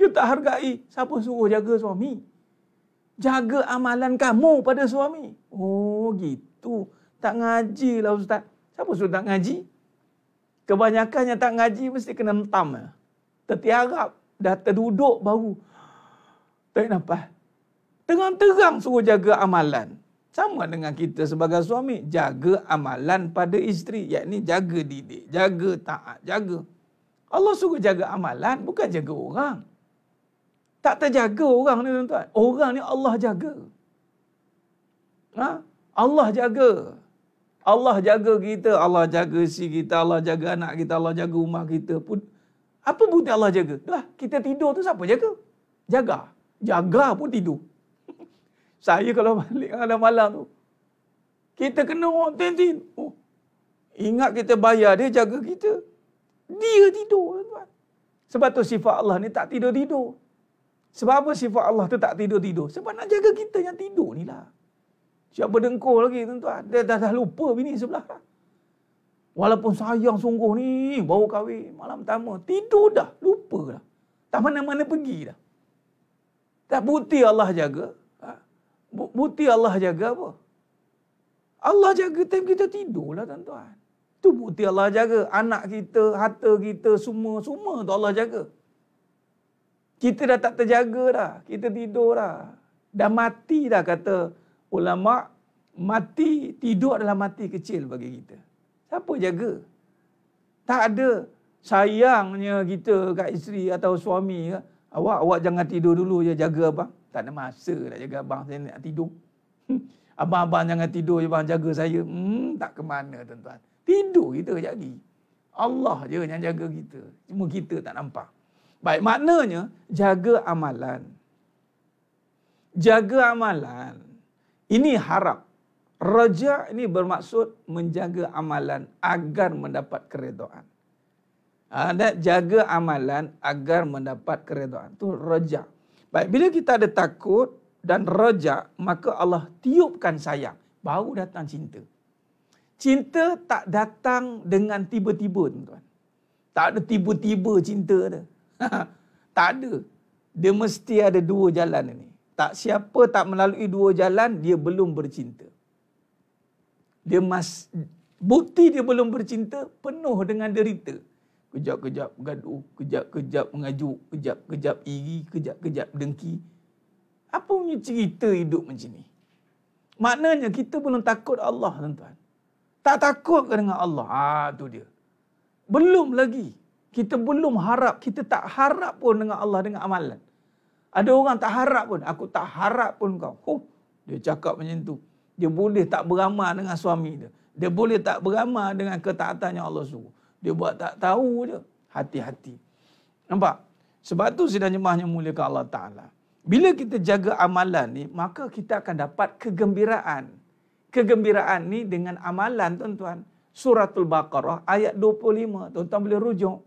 You tak hargai. Siapa suruh jaga suami? Jaga amalan kamu pada suami. Oh, gitu. Tak ngaji lah Ustaz. Siapa suruh tak ngaji? Kebanyakan yang tak ngaji mesti kena mentam. Lah. Tertiarap. Dah terduduk baru. Tak nampak. Dengan terang suruh jaga amalan. Sama dengan kita sebagai suami. Jaga amalan pada isteri. Yang jaga didik. Jaga taat. Jaga. Allah suruh jaga amalan. Bukan jaga orang. Tak terjaga orang ni tuan-tuan. Orang ni Allah jaga. Ha? Allah jaga. Allah jaga kita. Allah jaga si kita. Allah jaga anak kita. Allah jaga rumah kita pun. Apa bukti Allah jaga? Dah, kita tidur tu siapa jaga? Jaga. Jaga pun tidur. <laughs> Saya kalau balik malam, malam tu. Kita kena orang tentin. Oh, ingat kita bayar dia jaga kita. Dia tidur. Sebab tu sifat Allah ni tak tidur-tidur. Sebab apa sifat Allah tu tak tidur-tidur? Sebab nak jaga kita yang tidur ni lah. Siapa dengkul lagi tuan-tuan? Dia dah, dah lupa bini sebelah. Lah. Walaupun sayang sungguh ni, baru kahwin malam pertama. Tidur dah, lupa dah. Tak mana-mana pergi dah. Tak bukti Allah jaga. Ha? Bukti Allah jaga apa? Allah jaga time kita tidur lah tuan-tuan. Itu bukti Allah jaga. Anak kita, harta kita, semua-semua tu Allah jaga kita dah tak terjaga dah. Kita tidur dah. Dah mati dah kata ulama mati tidur adalah mati kecil bagi kita. Siapa jaga? Tak ada sayangnya kita kat isteri atau suami ke. Ya. Awak awak jangan tidur dulu je jaga abang. Tak ada masa nak jaga abang saya nak tidur. Hmm. Abang-abang jangan tidur je abang jaga saya. Hmm, tak ke mana tuan-tuan. Tidur kita jadi. Allah je yang jaga kita. Cuma kita tak nampak. Baik, maknanya jaga amalan. Jaga amalan. Ini harap. Raja ini bermaksud menjaga amalan agar mendapat keredoan. Ha, Anda jaga amalan agar mendapat keredoan. Itu raja. Baik, bila kita ada takut dan raja, maka Allah tiupkan sayang. Baru datang cinta. Cinta tak datang dengan tiba-tiba tuan Tak ada tiba-tiba cinta ada. <laughs> tak ada. Dia mesti ada dua jalan ini. Tak siapa tak melalui dua jalan, dia belum bercinta. Dia mas, bukti dia belum bercinta, penuh dengan derita. Kejap-kejap gaduh, kejap-kejap mengajuk, kejap-kejap iri, kejap-kejap dengki. Apa punya cerita hidup macam ni? Maknanya kita belum takut Allah, tuan-tuan. Tak takut dengan Allah? Ah, ha, tu dia. Belum lagi. Kita belum harap, kita tak harap pun dengan Allah dengan amalan. Ada orang tak harap pun, aku tak harap pun kau. Oh, dia cakap macam tu. Dia boleh tak beramal dengan suami dia. Dia boleh tak beramal dengan ketaatan yang Allah suruh. Dia buat tak tahu je. Hati-hati. Nampak? Sebab tu sidang jemaah mulia ke Allah Ta'ala. Bila kita jaga amalan ni, maka kita akan dapat kegembiraan. Kegembiraan ni dengan amalan tuan-tuan. Suratul Baqarah ayat 25. Tuan-tuan boleh rujuk.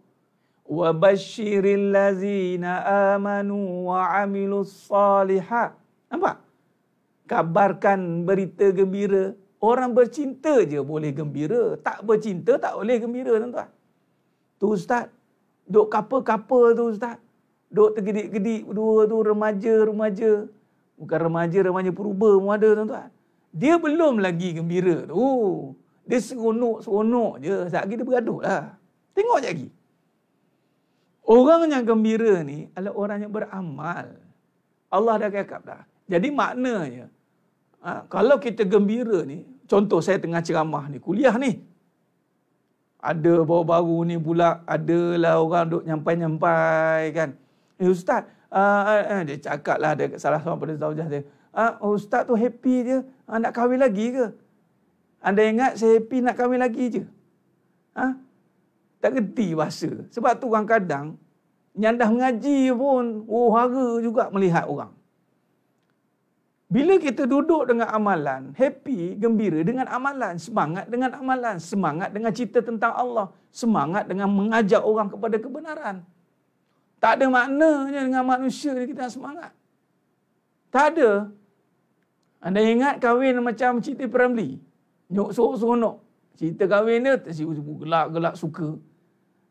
وبشر الذين آمنوا وعملوا الصالحات Nampak? Kabarkan berita gembira. Orang bercinta je boleh gembira. Tak bercinta tak boleh gembira tuan-tuan. Tu Ustaz. Duk kapa-kapa tu Ustaz. Duk tergedik-gedik dua tu remaja-remaja. Bukan remaja-remaja peruba pun ada tuan-tuan. Dia belum lagi gembira tu. Dia seronok-seronok je. Sekejap lagi dia bergaduh lah. Tengok je lagi. Orang yang gembira ni adalah orang yang beramal. Allah dah cakap dah. Jadi maknanya, ha, kalau kita gembira ni, contoh saya tengah ceramah ni, kuliah ni. Ada baru-baru ni pula, adalah orang duk nyampai-nyampai kan. Eh Ustaz, uh, uh, dia cakap lah ada salah seorang pada tahu dia. uh, Ustaz tu happy je, uh, nak kahwin lagi ke? Anda ingat saya happy nak kahwin lagi je? Ha? Uh? tak reti bahasa. Sebab tu orang kadang yang dah mengaji pun oh hara juga melihat orang. Bila kita duduk dengan amalan, happy, gembira dengan amalan, semangat dengan amalan, semangat dengan cerita tentang Allah, semangat dengan mengajak orang kepada kebenaran. Tak ada maknanya dengan manusia ni kita semangat. Tak ada. Anda ingat kahwin macam cerita Peramli? Nyok sorok-sorok. Cerita kahwin dia, tersibuk-sibuk, gelak-gelak, suka.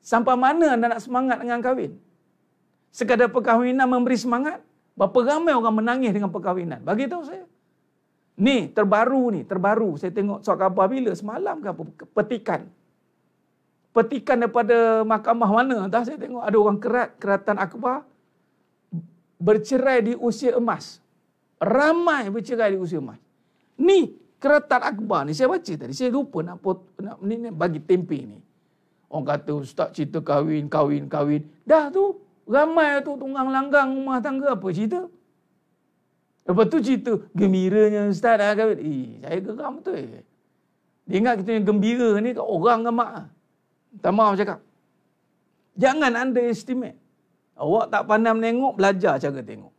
Sampai mana anda nak semangat dengan kahwin? Sekadar perkahwinan memberi semangat, berapa ramai orang menangis dengan perkahwinan? Bagi tahu saya. Ni, terbaru ni, terbaru. Saya tengok soal khabar bila, semalam ke apa? Petikan. Petikan daripada mahkamah mana? Entah saya tengok ada orang kerat, keratan akbar. Bercerai di usia emas. Ramai bercerai di usia emas. Ni, keratan akbar ni, saya baca tadi. Saya lupa nak, nak ni, bagi tempe ni. Orang kata ustaz cerita kahwin, kahwin, kahwin. Dah tu. Ramai lah tu tunggang langgang rumah tangga. Apa cerita? Lepas tu cerita gembiranya ustaz dah kahwin. Eh, saya geram tu. Eh. Dia ingat kita yang gembira ni kat orang ke mak. Tak maaf cakap. Jangan underestimate. Awak tak pandang menengok, belajar cara tengok.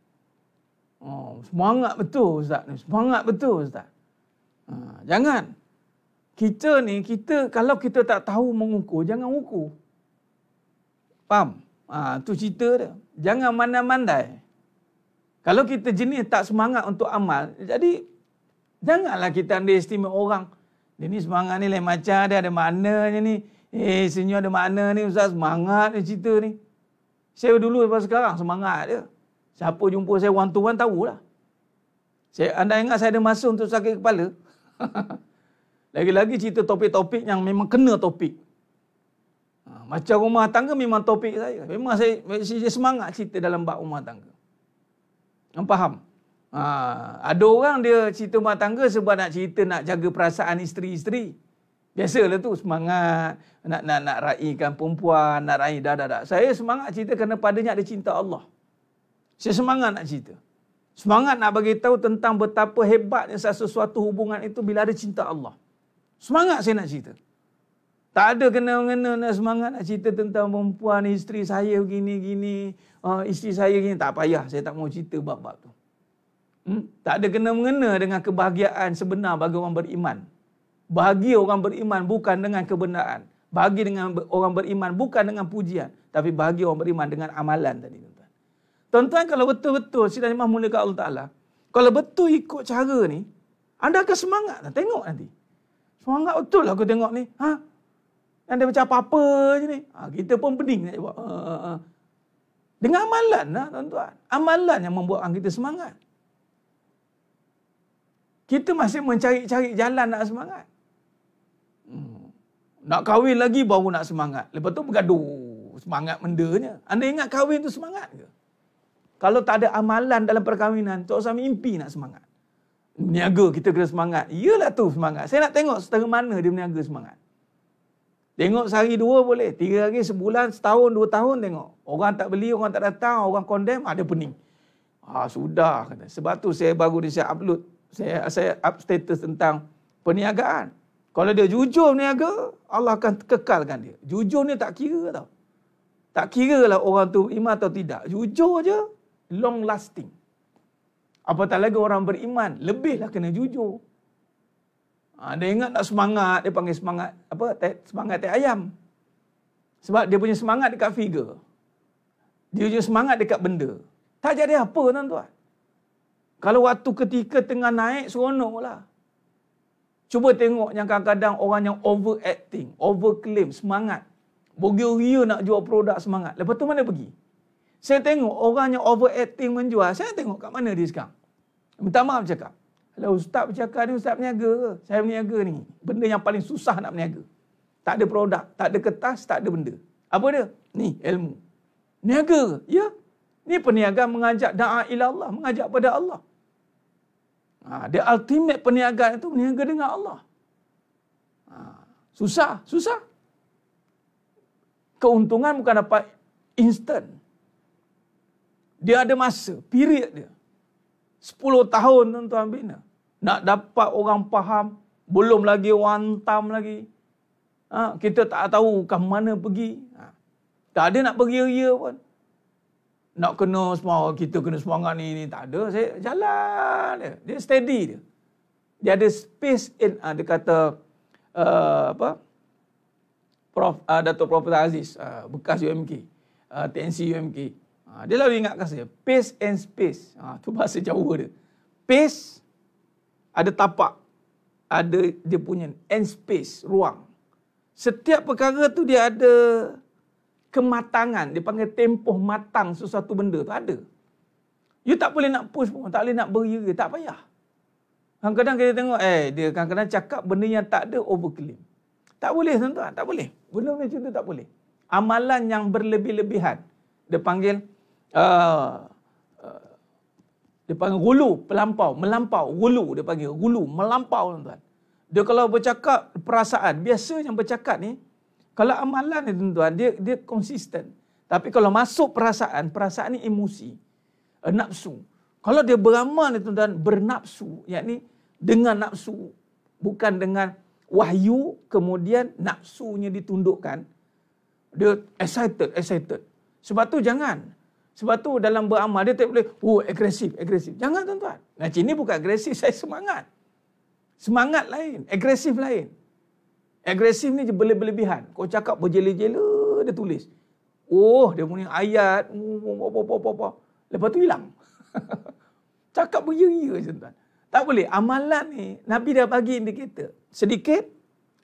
Oh, semangat betul ustaz ni. Semangat betul ustaz. Ha, jangan. Jangan kita ni kita kalau kita tak tahu mengukur jangan ukur. Faham? ha, tu cerita dia. Jangan mandai-mandai. Kalau kita jenis tak semangat untuk amal, jadi janganlah kita underestimate orang. Dia ni semangat ni lain macam dia ada maknanya ni. Eh senyum ada makna ni ustaz semangat ni cerita ni. Saya dulu lepas sekarang semangat dia. Siapa jumpa saya one to one tahulah. Saya, anda ingat saya ada masa untuk sakit kepala? <laughs> Lagi-lagi cerita topik-topik yang memang kena topik. Ha, macam rumah tangga memang topik saya. Memang saya, saya semangat cerita dalam bab rumah tangga. Yang faham? Ha, ada orang dia cerita rumah tangga sebab nak cerita nak jaga perasaan isteri-isteri. Biasalah tu semangat nak nak nak raikan perempuan, nak raih dah dah dah. Saya semangat cerita kerana padanya ada cinta Allah. Saya semangat nak cerita. Semangat nak bagi tahu tentang betapa hebatnya sesuatu hubungan itu bila ada cinta Allah. Semangat saya nak cerita. Tak ada kena-mengena nak semangat nak cerita tentang perempuan, isteri saya begini begini uh, ah, isteri saya gini. Tak payah, saya tak mau cerita bab-bab tu. Hmm? Tak ada kena-mengena dengan kebahagiaan sebenar bagi orang beriman. Bahagia orang beriman bukan dengan kebenaran. Bahagia dengan orang beriman bukan dengan pujian. Tapi bahagia orang beriman dengan amalan tadi. Tuan-tuan, kalau betul-betul Sidang Jemaah mulia Allah Ta'ala, kalau betul ikut cara ni, anda akan semangat. Tengok nanti. Semangat betul lah aku tengok ni. Ha? Dan dia macam apa-apa je ni. Ha, kita pun pening nak jawab. Ha, ha, ha. Dengan amalan lah tuan-tuan. Amalan yang membuatkan kita semangat. Kita masih mencari-cari jalan nak semangat. Hmm. Nak kahwin lagi baru nak semangat. Lepas tu bergaduh semangat mendanya. Anda ingat kahwin tu semangat ke? Kalau tak ada amalan dalam perkahwinan, tak usah mimpi nak semangat. Meniaga kita kena semangat. Yalah tu semangat. Saya nak tengok setara mana dia meniaga semangat. Tengok sehari dua boleh. Tiga hari, sebulan, setahun, dua tahun tengok. Orang tak beli, orang tak datang, orang condemn, ada pening. Ah ha, sudah Sebab tu saya baru ni saya upload. Saya saya up status tentang perniagaan. Kalau dia jujur berniaga, Allah akan kekalkan dia. Jujur ni tak kira tau. Tak kira lah orang tu iman atau tidak. Jujur je, long lasting. Apatah lagi orang beriman, lebihlah kena jujur. Ha, dia ingat tak semangat, dia panggil semangat apa? Teh, semangat teh ayam. Sebab dia punya semangat dekat figure. Dia punya semangat dekat benda. Tak jadi apa tuan-tuan. Kalau waktu ketika tengah naik, seronok lah. Cuba tengok yang kadang-kadang orang yang overacting, overclaim, semangat. Bogil ria nak jual produk semangat. Lepas tu mana pergi? Saya tengok orang yang overacting menjual. Saya tengok kat mana dia sekarang. Minta maaf cakap. Kalau ustaz bercakap ni ustaz berniaga ke? Saya berniaga ni. Benda yang paling susah nak berniaga. Tak ada produk, tak ada kertas, tak ada benda. Apa dia? Ni ilmu. Niaga ke? Ya. Ni peniaga mengajak da'a ila Allah. Mengajak pada Allah. Ha, the ultimate peniaga itu meniaga dengan Allah. Ha, susah. Susah. Keuntungan bukan dapat instant. Dia ada masa, period dia. 10 tahun tuan-tuan bina. Nak dapat orang faham, belum lagi wantam lagi. Ha, kita tak tahu ke mana pergi. Ha, tak ada nak pergi ria pun. Nak kena semua kita kena semangat ni, ni. Tak ada. Saya jalan dia. Dia steady dia. Dia ada space in. Ha, dia kata uh, apa? Prof, uh, Dato' Prof. Aziz. Uh, bekas UMK. Uh, TNC UMK. Ha, dia lalu ingatkan saya, pace and space. Ha, tu bahasa Jawa dia. Pace, ada tapak. Ada dia punya end space, ruang. Setiap perkara tu dia ada kematangan. Dia panggil tempoh matang sesuatu benda tu ada. You tak boleh nak push pun, tak boleh nak beri ke, tak payah. Kadang-kadang kita tengok, eh, dia kadang-kadang cakap benda yang tak ada overclaim. Tak boleh tuan-tuan, tak boleh. Benda macam tu tak boleh. Amalan yang berlebih-lebihan. Dia panggil Ah, dia panggil gulu pelampau melampau gulu dia panggil gulu melampau tuan-tuan dia kalau bercakap perasaan biasa yang bercakap ni kalau amalan ni tuan-tuan dia dia konsisten tapi kalau masuk perasaan perasaan ni emosi uh, nafsu kalau dia beramal ni tuan-tuan bernafsu yakni dengan nafsu bukan dengan wahyu kemudian nafsunya ditundukkan dia excited excited sebab tu jangan sebab tu dalam beramal dia tak boleh, oh agresif, agresif. Jangan tuan-tuan. Nah, ini bukan agresif, saya semangat. Semangat lain, agresif lain. Agresif ni je berlebihan. Kau cakap berjela-jela, dia tulis. Oh, dia punya ayat, apa-apa-apa. Oh, oh, oh, Lepas tu hilang. <laughs> cakap beria-ia je tuan. Tak boleh. Amalan ni, Nabi dah bagi indikator. Sedikit,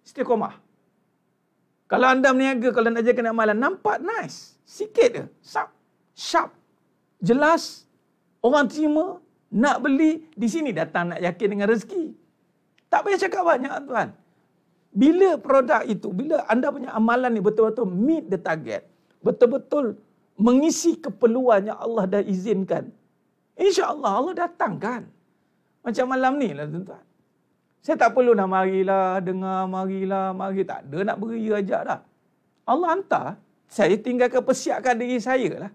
setiap Kalau anda meniaga, kalau anda jaga amalan, nampak nice. Sikit je. Sampai sharp, jelas, orang terima, nak beli, di sini datang nak yakin dengan rezeki. Tak payah cakap banyak tuan. Bila produk itu, bila anda punya amalan ni betul-betul meet the target, betul-betul mengisi keperluan yang Allah dah izinkan, insya Allah Allah datang kan. Macam malam ni lah tuan. Saya tak perlu nak marilah, dengar, marilah, mari. Tak ada nak beri ajak dah. Allah hantar, saya tinggalkan persiapkan diri saya lah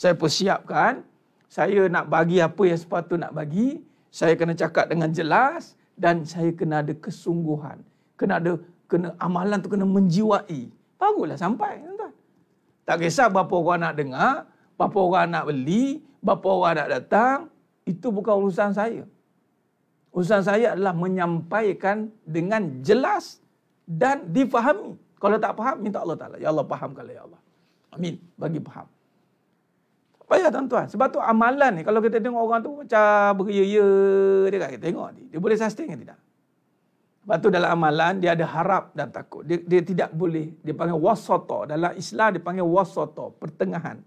saya persiapkan, saya nak bagi apa yang sepatut nak bagi, saya kena cakap dengan jelas dan saya kena ada kesungguhan. Kena ada kena amalan tu kena menjiwai. Barulah sampai, tuan Tak kisah berapa orang nak dengar, berapa orang nak beli, berapa orang nak datang, itu bukan urusan saya. Urusan saya adalah menyampaikan dengan jelas dan difahami. Kalau tak faham, minta Allah Ta'ala. Ya Allah, fahamkanlah ya Allah. Amin. Bagi faham. Payah tuan-tuan. Sebab tu amalan ni kalau kita tengok orang tu macam beria-ia dia kan kita tengok dia. boleh sustain ke tidak? Sebab tu dalam amalan dia ada harap dan takut. Dia, dia tidak boleh. Dia panggil wasoto Dalam Islam dia panggil wasoto Pertengahan.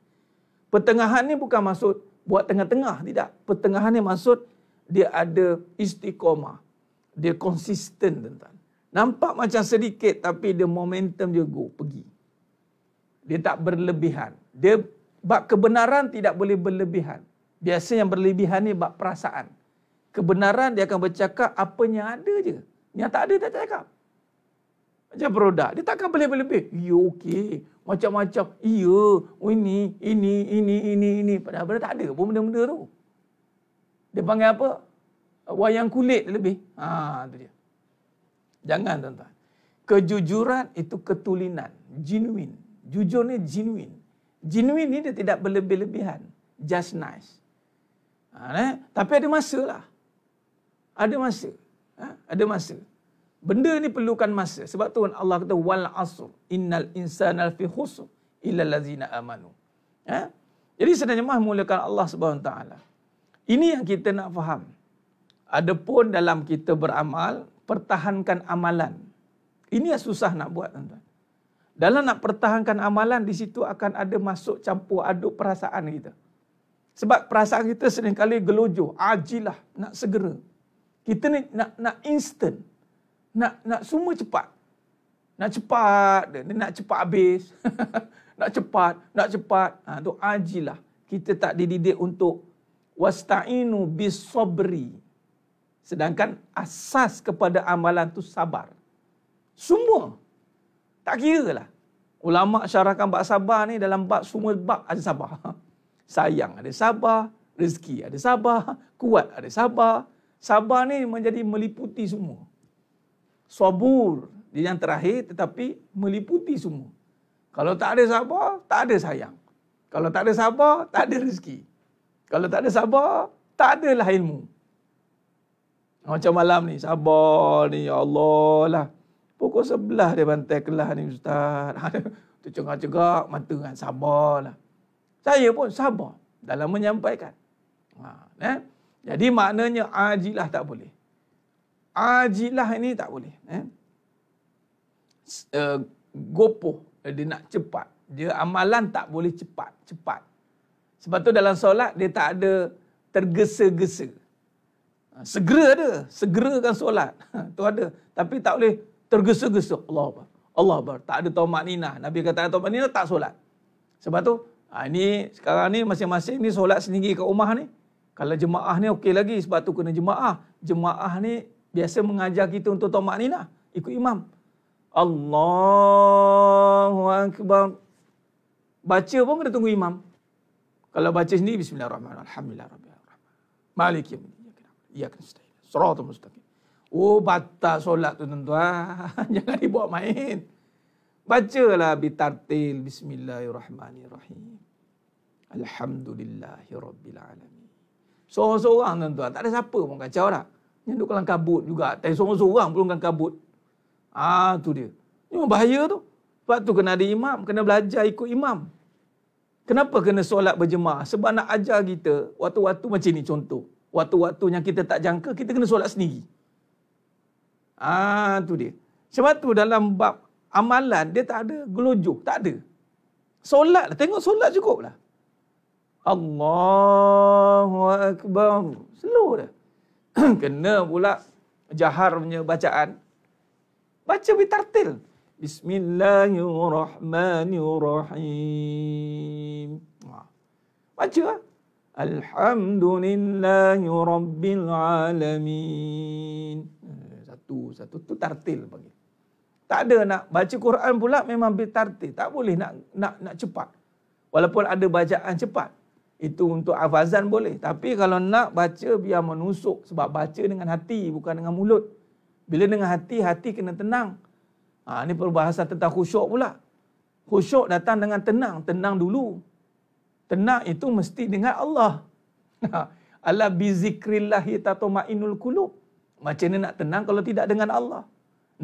Pertengahan ni bukan maksud buat tengah-tengah. Tidak. Pertengahan ni maksud dia ada istiqomah. Dia konsisten tuan-tuan. Nampak macam sedikit tapi dia momentum dia go pergi. Dia tak berlebihan. Dia Bab kebenaran tidak boleh berlebihan. Biasa yang berlebihan ni bab perasaan. Kebenaran dia akan bercakap apa yang ada je. Yang tak ada tak cakap. Macam produk. Dia takkan boleh berlebih. Ya okey. Macam-macam. Ya. Ini, ini, ini, ini, ini. Padahal benda tak ada pun benda-benda tu. Dia panggil apa? Wayang kulit lebih. Ha, tu dia. Jangan tuan-tuan. Kejujuran itu ketulinan. Genuine. Jujur ni genuine genuine ni dia tidak berlebih-lebihan. Just nice. Ha, eh? Tapi ada masa lah. Ada masa. Ha? Ada masa. Benda ni perlukan masa. Sebab tu Allah kata, Wal asur, innal insana fi khusr illa lazina amanu. Ha? Jadi sebenarnya mah mulakan Allah SWT. Ini yang kita nak faham. Adapun dalam kita beramal, pertahankan amalan. Ini yang susah nak buat. Tuan-tuan. Dalam nak pertahankan amalan di situ akan ada masuk campur aduk perasaan kita. Sebab perasaan kita seringkali gelojoh, ajilah, nak segera. Kita ni nak nak instant. Nak nak semua cepat. Nak cepat, dia nak cepat habis. <laughs> nak cepat, nak cepat. Ha, tu ajilah. Kita tak dididik untuk wasta'inu bisabri. Sedangkan asas kepada amalan tu sabar. Semua. Tak kira lah ulama syarahkan bab sabar ni dalam bab semua bab ada sabar. <laughs> Sayang ada sabar, rezeki ada sabar, kuat ada sabar. Sabar ni menjadi meliputi semua. Sabur dia yang terakhir tetapi meliputi semua. Kalau tak ada sabar, tak ada sayang. Kalau tak ada sabar, tak ada rezeki. Kalau tak ada sabar, tak ada lah ilmu. Macam malam ni, sabar ni ya Allah lah. Pukul sebelah dia bantai kelas ni Ustaz. Itu <laughs> cengak-cengak, mata kan sabar lah. Saya pun sabar dalam menyampaikan. Ha, eh? Jadi maknanya ajilah tak boleh. Ajilah ini tak boleh. Eh? Uh, gopoh, dia nak cepat. Dia amalan tak boleh cepat. cepat. Sebab tu dalam solat dia tak ada tergesa-gesa. Ha, segera ada. Segerakan solat. <laughs> tu ada. Tapi tak boleh tergesa-gesa Allah apa Allah Akbar. Tak ada taumat ninah. Nabi kata ada taumat tak solat. Sebab tu ha, ini sekarang ni masing-masing ni solat sendiri kat rumah ni. Kalau jemaah ni okey lagi sebab tu kena jemaah. Jemaah ni biasa mengajar kita untuk taumat ninah. Ikut imam. Allahu Akbar. Baca pun kena tunggu imam. Kalau baca sendiri bismillahirrahmanirrahim. Alhamdulillah. Malikim. Iyakna. Iyakna. Surah mustaqim. Oh batal solat tu tuan-tuan. <laughs> Jangan dibuat main. Bacalah bitartil bismillahirrahmanirrahim. Alhamdulillahirrabbilalamin. Sorang-sorang tuan Tak ada siapa pun kacau tak. Yang duduk dalam kabut juga. Tapi sorang-sorang pun kan kabut. Ah tu dia. Ini bahaya tu. Sebab tu kena ada imam. Kena belajar ikut imam. Kenapa kena solat berjemaah? Sebab nak ajar kita waktu-waktu macam ni contoh. Waktu-waktu yang kita tak jangka, kita kena solat sendiri. Ah tu dia. Sebab tu dalam bab amalan dia tak ada gelojoh, tak ada. Solat lah, tengok solat cukup lah. Allahu Akbar. Slow dah. <clears throat> Kena pula jahar punya bacaan. Baca bitartil. Bismillahirrahmanirrahim. Ha. Baca lah. Alhamdulillahi satu satu tu tartil panggil. Tak ada nak baca Quran pula memang bil tartil. Tak boleh nak nak nak cepat. Walaupun ada bacaan cepat. Itu untuk afazan boleh. Tapi kalau nak baca biar menusuk. Sebab baca dengan hati bukan dengan mulut. Bila dengan hati, hati kena tenang. Ha, ini perbahasan tentang khusyuk pula. Khusyuk datang dengan tenang. Tenang dulu. Tenang itu mesti dengan Allah. <laughs> Ha, Allah bizikrillahi tatoma'inul kulub. Macam mana nak tenang kalau tidak dengan Allah?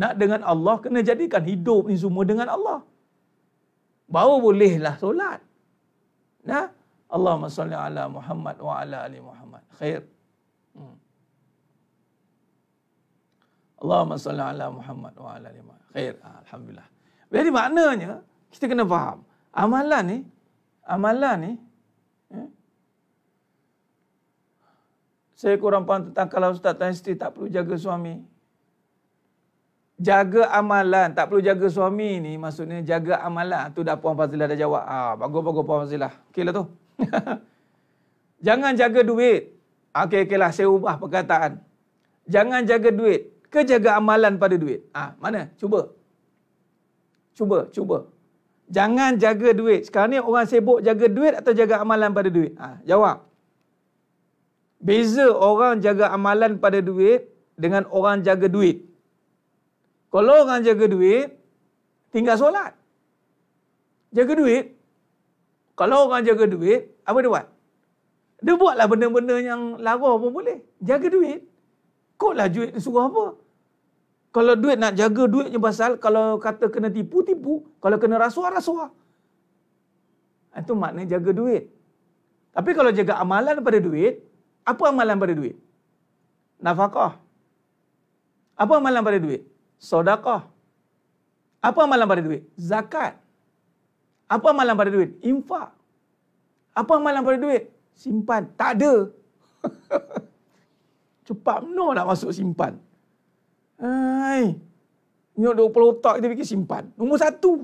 Nak dengan Allah, kena jadikan hidup ni semua dengan Allah. Baru bolehlah solat. Nah, Allahumma salli ala Muhammad wa ala Ali Muhammad. Khair. Hmm. Allahumma salli ala Muhammad wa ala Ali Muhammad. Khair. Ah, Alhamdulillah. Jadi maknanya, kita kena faham. Amalan ni, amalan ni, Saya kurang faham tentang kalau ustaz tanya isteri tak perlu jaga suami. Jaga amalan. Tak perlu jaga suami ni maksudnya jaga amalan. Tu dah Puan Fazilah dah jawab. Ah, bagus-bagus Puan Fazilah. Okey lah tu. <laughs> Jangan jaga duit. Ah, okey, okey lah. Saya ubah perkataan. Jangan jaga duit. Ke jaga amalan pada duit? Ah, mana? Cuba. Cuba, cuba. Jangan jaga duit. Sekarang ni orang sibuk jaga duit atau jaga amalan pada duit? Ah, jawab. Beza orang jaga amalan pada duit dengan orang jaga duit. Kalau orang jaga duit, tinggal solat. Jaga duit. Kalau orang jaga duit, apa dia buat? Dia buatlah benda-benda yang lara pun boleh. Jaga duit. Kotlah duit dia suruh apa? Kalau duit nak jaga duitnya je pasal, kalau kata kena tipu, tipu. Kalau kena rasuah, rasuah. Itu maknanya jaga duit. Tapi kalau jaga amalan pada duit, apa amalan pada duit? Nafkah. Apa amalan pada duit? Sodakah. Apa amalan pada duit? Zakat. Apa amalan pada duit? Infak. Apa amalan pada duit? Simpan. Tak ada. <laughs> Cepat no nak masuk simpan. Hai. Nyok 20 otak kita fikir simpan. Nombor satu.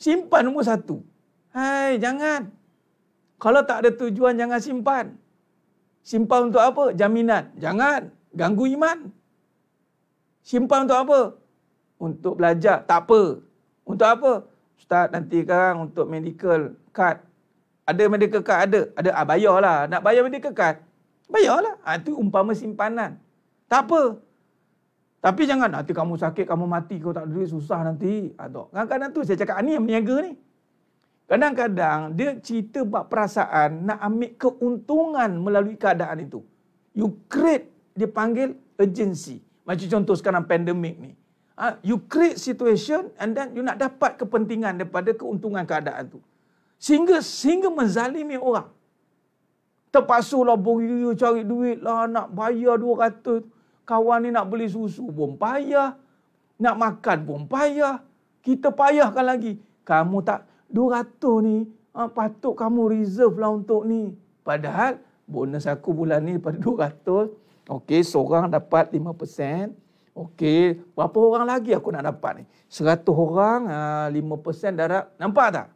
Simpan nombor satu. Hai, Jangan. Kalau tak ada tujuan jangan simpan. Simpan untuk apa? Jaminan. Jangan ganggu iman. Simpan untuk apa? Untuk belajar. Tak apa. Untuk apa? Ustaz nanti sekarang untuk medical card. Ada medical card ada. Ada ah, bayarlah. Nak bayar medical card? Bayarlah. Ah, itu umpama simpanan. Tak apa. Tapi jangan nanti kamu sakit, kamu mati, kau tak ada duit, susah nanti. Ah, Kadang-kadang tu saya cakap, ah, ni yang meniaga ni. Kadang-kadang dia cerita bab perasaan nak ambil keuntungan melalui keadaan itu. You create, dia panggil agency. Macam contoh sekarang pandemik ni. Ha, you create situation and then you nak dapat kepentingan daripada keuntungan keadaan tu. Sehingga sehingga menzalimi orang. Terpaksa lah beriru cari duit lah nak bayar dua 200. Kawan ni nak beli susu pun payah. Nak makan pun payah. Kita payahkan lagi. Kamu tak, 200 ni ha, patut kamu reserve lah untuk ni. Padahal bonus aku bulan ni pada 200. Okey, seorang dapat 5%. Okey, berapa orang lagi aku nak dapat ni? 100 orang, ha, ah, 5% darab. Nampak tak?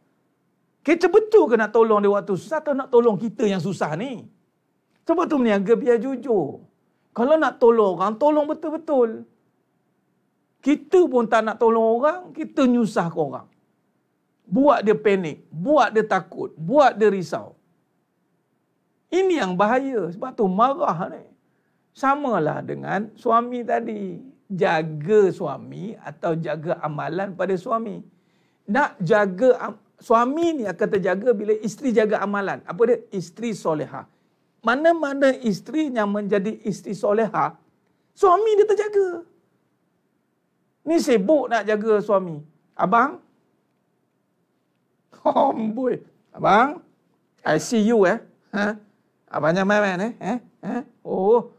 Kita betul ke nak tolong dia waktu susah atau nak tolong kita yang susah ni? Sebab tu meniaga biar jujur. Kalau nak tolong orang, tolong betul-betul. Kita pun tak nak tolong orang, kita nyusah ke orang buat dia panik, buat dia takut, buat dia risau. Ini yang bahaya. Sebab tu marah ni. lah dengan suami tadi. Jaga suami atau jaga amalan pada suami. Nak jaga suami ni akan terjaga bila isteri jaga amalan. Apa dia? Isteri soleha. Mana-mana isteri yang menjadi isteri soleha, suami dia terjaga. Ni sibuk nak jaga suami. Abang, Amboi. Abang, I see you eh. Ha? Abang Jamal man eh. eh? Oh,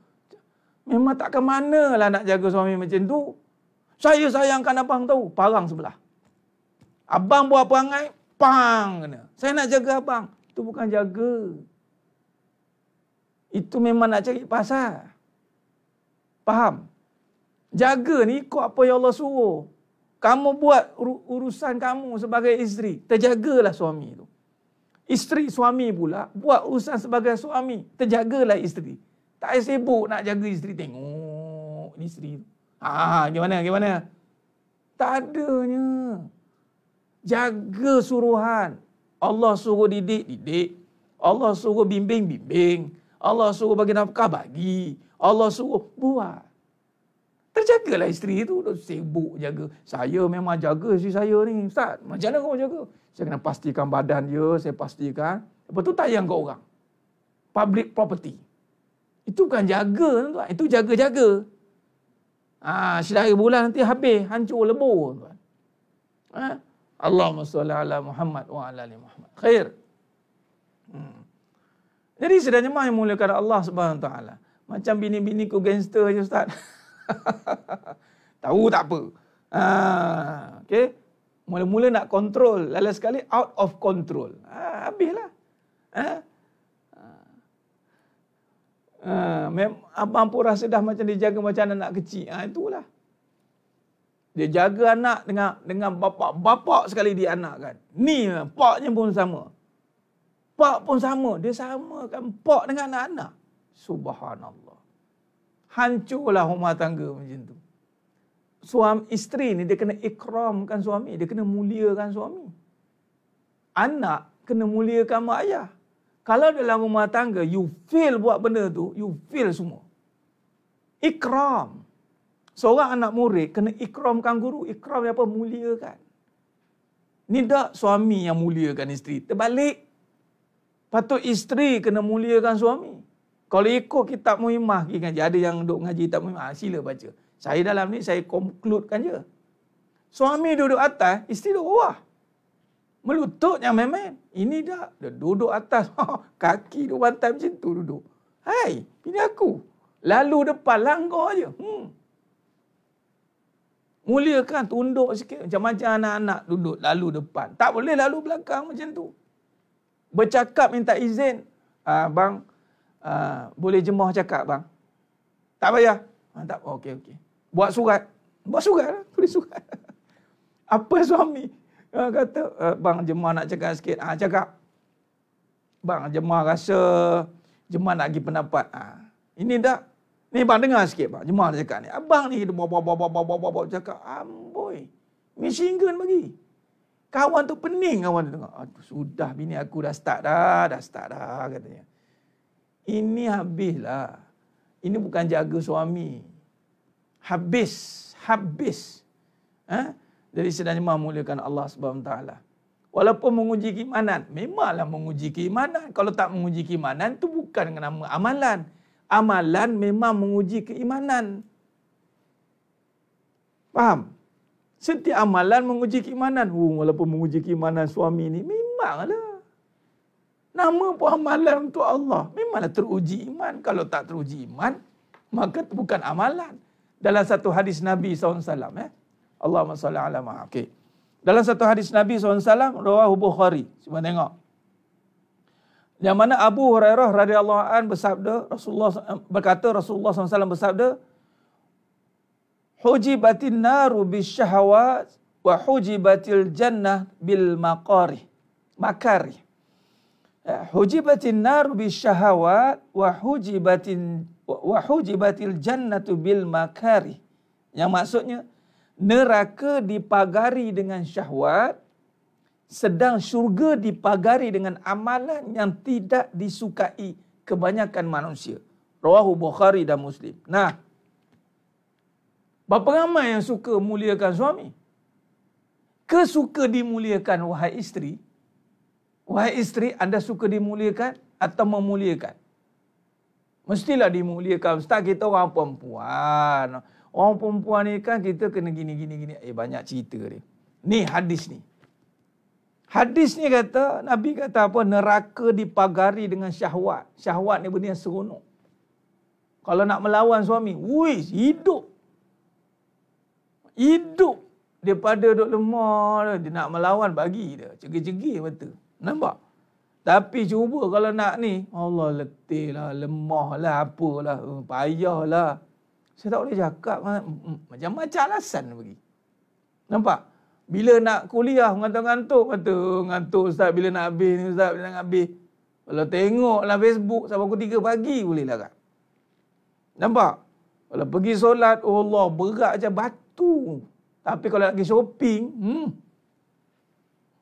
memang tak ke mana lah nak jaga suami macam tu. Saya sayangkan abang tahu, parang sebelah. Abang buat apa perangai, pang kena. Saya nak jaga abang. Itu bukan jaga. Itu memang nak cari pasal. Faham? Jaga ni ikut apa yang Allah suruh kamu buat urusan kamu sebagai isteri. Terjagalah suami itu. Isteri suami pula buat urusan sebagai suami. Terjagalah isteri. Tak payah sibuk nak jaga isteri. Tengok ni isteri. Ha, gimana, gimana? Tak adanya. Jaga suruhan. Allah suruh didik, didik. Allah suruh bimbing, bimbing. Allah suruh bagi nafkah, bagi. Allah suruh buat. Terjagalah isteri tu sibuk jaga. Saya memang jaga isteri saya ni. Ustaz, macam mana kau jaga? Saya kena pastikan badan dia, saya pastikan. Lepas tu tayang kau orang. Public property. Itu bukan jaga tuan Itu jaga-jaga. Ah, ha, sehari bulan nanti habis, hancur lebur Ha? Allahumma salli ala Muhammad wa ala ali Muhammad. Khair. Hmm. Jadi sedang jemaah yang mulakan Allah Subhanahu taala. Macam bini-bini ku gangster je ustaz. <laughs> <laughs> Tahu tak apa. Ha, okay. Mula-mula nak kontrol. Lala sekali out of control. Ha, habislah. Ha? Ha, mem, abang pun rasa dah macam dia jaga macam anak kecil. Ha, itulah. Dia jaga anak dengan dengan bapak. Bapak sekali dia anak kan. Ni lah, paknya pun sama. Pak pun sama. Dia samakan pak dengan anak-anak. Subhanallah hancurlah rumah tangga macam tu. Suami isteri ni dia kena ikramkan suami, dia kena muliakan suami. Anak kena muliakan mak ayah. Kalau dalam rumah tangga you feel buat benda tu, you feel semua. Ikram. Seorang anak murid kena ikramkan guru, ikram apa muliakan. Ni tak suami yang muliakan isteri, terbalik. Patut isteri kena muliakan suami. Kalau ikut kitab muhimah pergi ngaji. Ada yang duduk ngaji kitab muhimah. Ah, sila baca. Saya dalam ni saya konkludkan je. Suami duduk atas, isteri duduk bawah. melutut yang memang. Ini dah. Dia duduk atas. <laughs> Kaki duduk bantai macam tu duduk. Hai, ini aku. Lalu depan langgar je. Hmm. Muliakan, tunduk sikit. Macam-macam anak-anak duduk lalu depan. Tak boleh lalu belakang macam tu. Bercakap minta izin. Abang, ah, Ah, boleh jemah cakap bang? Tak payah. Ha, tak, okey, okey. Buat surat. Buat surat lah. Tulis surat. <laughs> Apa suami? Ha, kata, eh, bang jemah nak cakap sikit. Ah ha, cakap. Bang jemah rasa jemah nak bagi pendapat. Ha, ini dah, Ni bang dengar sikit bang. jemah nak cakap ni. Abang ni dia bawa bawa bawa bawa bawa cakap. Amboi. Mesin gun bagi. Kawan tu pening kawan tu tengok. sudah bini aku dah start dah. Dah start dah katanya. Ini habislah. Ini bukan jaga suami. Habis. Habis. Ha? Jadi sedang memuliakan Allah SWT. Walaupun menguji keimanan. Memanglah menguji keimanan. Kalau tak menguji keimanan itu bukan dengan nama amalan. Amalan memang menguji keimanan. Faham? Setiap amalan menguji keimanan. Oh, walaupun menguji keimanan suami ini memanglah. Nama pun amalan untuk Allah. Memanglah teruji iman. Kalau tak teruji iman, maka bukan amalan. Dalam satu hadis Nabi SAW. Eh? Allahumma salli ala ma'am. Okay. Dalam satu hadis Nabi SAW, Rawahu Bukhari. Cuma tengok. Yang mana Abu Hurairah radhiyallahu an bersabda Rasulullah eh, berkata Rasulullah SAW bersabda Hujibatin naru bisyahwat wa hujibatil jannah bil maqarih. Makarih hujibatin naru bis syahawat wa hujibatin wa hujibatil jannatu bil makari yang maksudnya neraka dipagari dengan syahwat sedang syurga dipagari dengan amalan yang tidak disukai kebanyakan manusia rawahu bukhari dan muslim nah Berapa ramai yang suka muliakan suami? Kesuka dimuliakan wahai isteri? Wahai isteri, anda suka dimuliakan atau memuliakan? Mestilah dimuliakan. Ustaz, kita orang perempuan. Orang perempuan ni kan kita kena gini, gini, gini. Eh, banyak cerita ni. Ni hadis ni. Hadis ni kata, Nabi kata apa? Neraka dipagari dengan syahwat. Syahwat ni benda yang seronok. Kalau nak melawan suami, wuih, hidup. Hidup. Daripada duduk lemah, dia nak melawan, bagi dia. Cegi-cegi betul. Nampak? Tapi cuba kalau nak ni, Allah letih lah, lemah lah, apalah, eh, payah lah. Saya tak boleh cakap. Macam-macam alasan bagi. Nampak? Bila nak kuliah, ngantuk-ngantuk, kata, ngantuk Ustaz, bila nak habis ni Ustaz, bila nak habis. Kalau tengoklah Facebook, sampai aku tiga pagi boleh lah kan. Nampak? Kalau pergi solat, oh Allah, berat aja batu. Tapi kalau nak pergi shopping, hmm,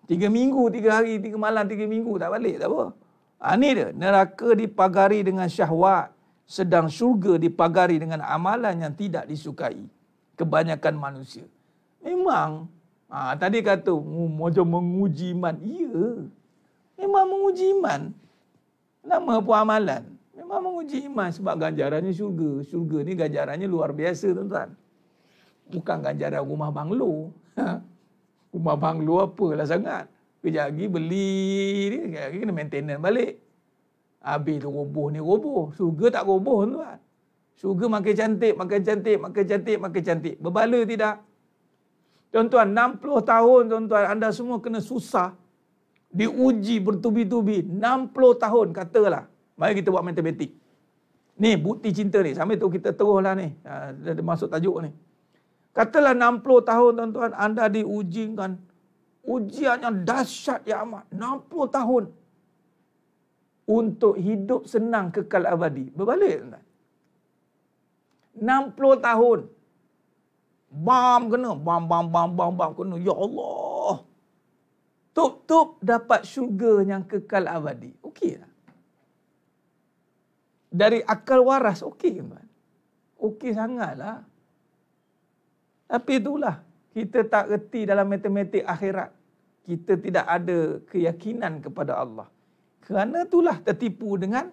Tiga minggu, tiga hari, tiga malam, tiga minggu tak balik, tak apa. Ha, ini dia, neraka dipagari dengan syahwat. Sedang syurga dipagari dengan amalan yang tidak disukai. Kebanyakan manusia. Memang, ha, tadi kata, oh, macam menguji iman. Ya, memang menguji iman. Nama apa amalan? Memang menguji iman sebab ganjarannya syurga. Syurga ni ganjarannya luar biasa tuan-tuan. Bukan ganjaran rumah banglo. Ha. <laughs> rumah banglo apalah sangat. Kejap lagi beli ni, kejap lagi kena maintenance balik. Habis tu roboh ni roboh. Surga tak roboh tuan. Surga makin cantik, makin cantik, makin cantik, makin cantik. Berbala tidak? Tuan-tuan, 60 tahun tuan-tuan anda semua kena susah diuji bertubi-tubi 60 tahun katalah. Mari kita buat matematik. Ni bukti cinta ni. Sambil tu kita teruslah ni. Ha, dah masuk tajuk ni. Katalah 60 tahun tuan-tuan anda diuji kan. Ujian yang dahsyat ya amat. 60 tahun. Untuk hidup senang kekal abadi. Berbalik tuan-tuan. 60 tahun. Bam kena. Bam, bam, bam, bam, bam kena. Ya Allah. Tup-tup dapat syurga yang kekal abadi. Okey tak? Dari akal waras, okey. Okey sangatlah. Okey. Tapi itulah kita tak reti dalam matematik akhirat. Kita tidak ada keyakinan kepada Allah. Kerana itulah tertipu dengan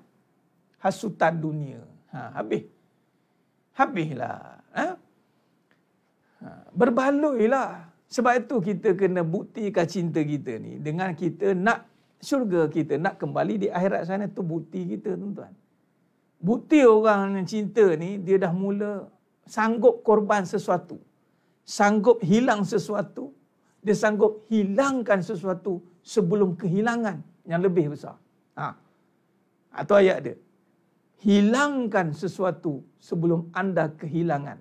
hasutan dunia. Ha, habis. Habislah. Ha? Ha, berbaloilah. Sebab itu kita kena buktikan cinta kita ni. Dengan kita nak syurga kita. Nak kembali di akhirat sana. tu bukti kita tu tuan Bukti orang yang cinta ni. Dia dah mula sanggup korban sesuatu sanggup hilang sesuatu, dia sanggup hilangkan sesuatu sebelum kehilangan yang lebih besar. Ha. Atau ayat dia. Hilangkan sesuatu sebelum anda kehilangan.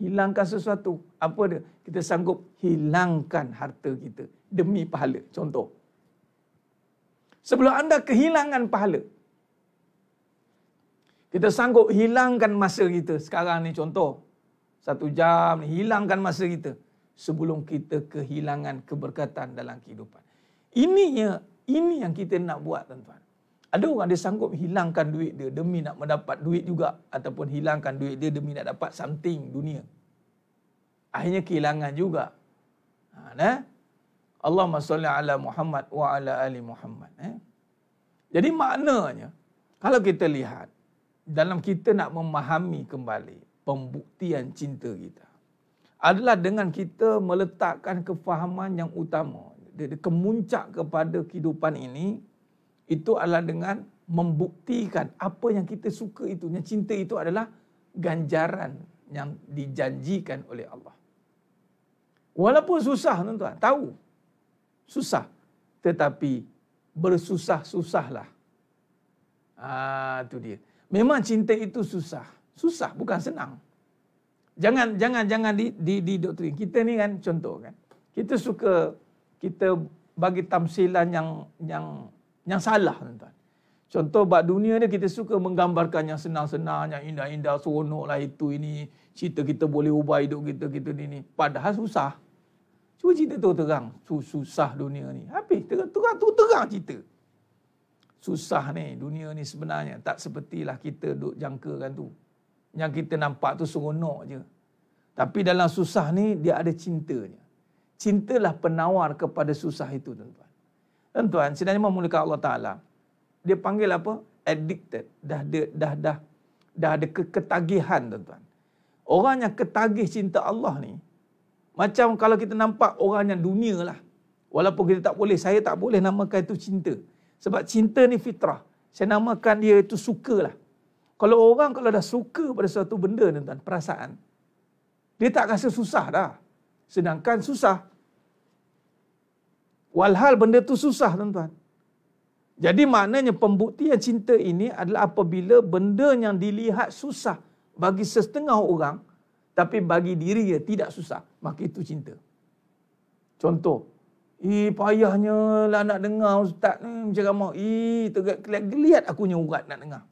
Hilangkan sesuatu. Apa dia? Kita sanggup hilangkan harta kita demi pahala. Contoh. Sebelum anda kehilangan pahala. Kita sanggup hilangkan masa kita sekarang ni contoh satu jam hilangkan masa kita sebelum kita kehilangan keberkatan dalam kehidupan. Ini ini yang kita nak buat tuan-tuan. Ada orang dia sanggup hilangkan duit dia demi nak mendapat duit juga ataupun hilangkan duit dia demi nak dapat something dunia. Akhirnya kehilangan juga. Ha, nah. Allahumma salli ala Muhammad wa ala ali Muhammad. Eh? Jadi maknanya, kalau kita lihat, dalam kita nak memahami kembali, pembuktian cinta kita. Adalah dengan kita meletakkan kefahaman yang utama. Kemuncak kepada kehidupan ini. Itu adalah dengan membuktikan apa yang kita suka itu. Yang cinta itu adalah ganjaran yang dijanjikan oleh Allah. Walaupun susah tuan-tuan, tahu. Susah. Tetapi bersusah-susahlah. Ah, tu dia. Memang cinta itu susah susah bukan senang. Jangan jangan jangan di di, di doktrin. Kita ni kan contoh kan. Kita suka kita bagi tamsilan yang yang yang salah tuan-tuan. Contoh bab dunia ni kita suka menggambarkan yang senang-senang, yang indah-indah, seronok lah itu ini. Cita kita boleh ubah hidup kita, kita ni ni. Padahal susah. Cuba cerita tu terang. susah dunia ni. Habis. Terang, terang, terang, terang cerita. Susah ni dunia ni sebenarnya. Tak sepertilah kita duk jangkakan tu yang kita nampak tu seronok je. Tapi dalam susah ni dia ada cintanya. Cintalah penawar kepada susah itu tuan-tuan. tuan sebenarnya memulakan Allah Ta'ala. Dia panggil apa? Addicted. Dah ada, dah, dah, dah ada ketagihan tuan-tuan. Orang yang ketagih cinta Allah ni. Macam kalau kita nampak orang yang dunia lah. Walaupun kita tak boleh. Saya tak boleh namakan itu cinta. Sebab cinta ni fitrah. Saya namakan dia itu sukalah. lah. Kalau orang kalau dah suka pada suatu benda tentang perasaan, dia tak rasa susah dah. Sedangkan susah. Walhal benda tu susah tuan-tuan. Jadi maknanya pembuktian cinta ini adalah apabila benda yang dilihat susah bagi setengah orang tapi bagi diri dia tidak susah. Maka itu cinta. Contoh. Eh payahnya lah nak dengar ustaz ni macam mau. Eh tergeliat-geliat akunya urat nak dengar.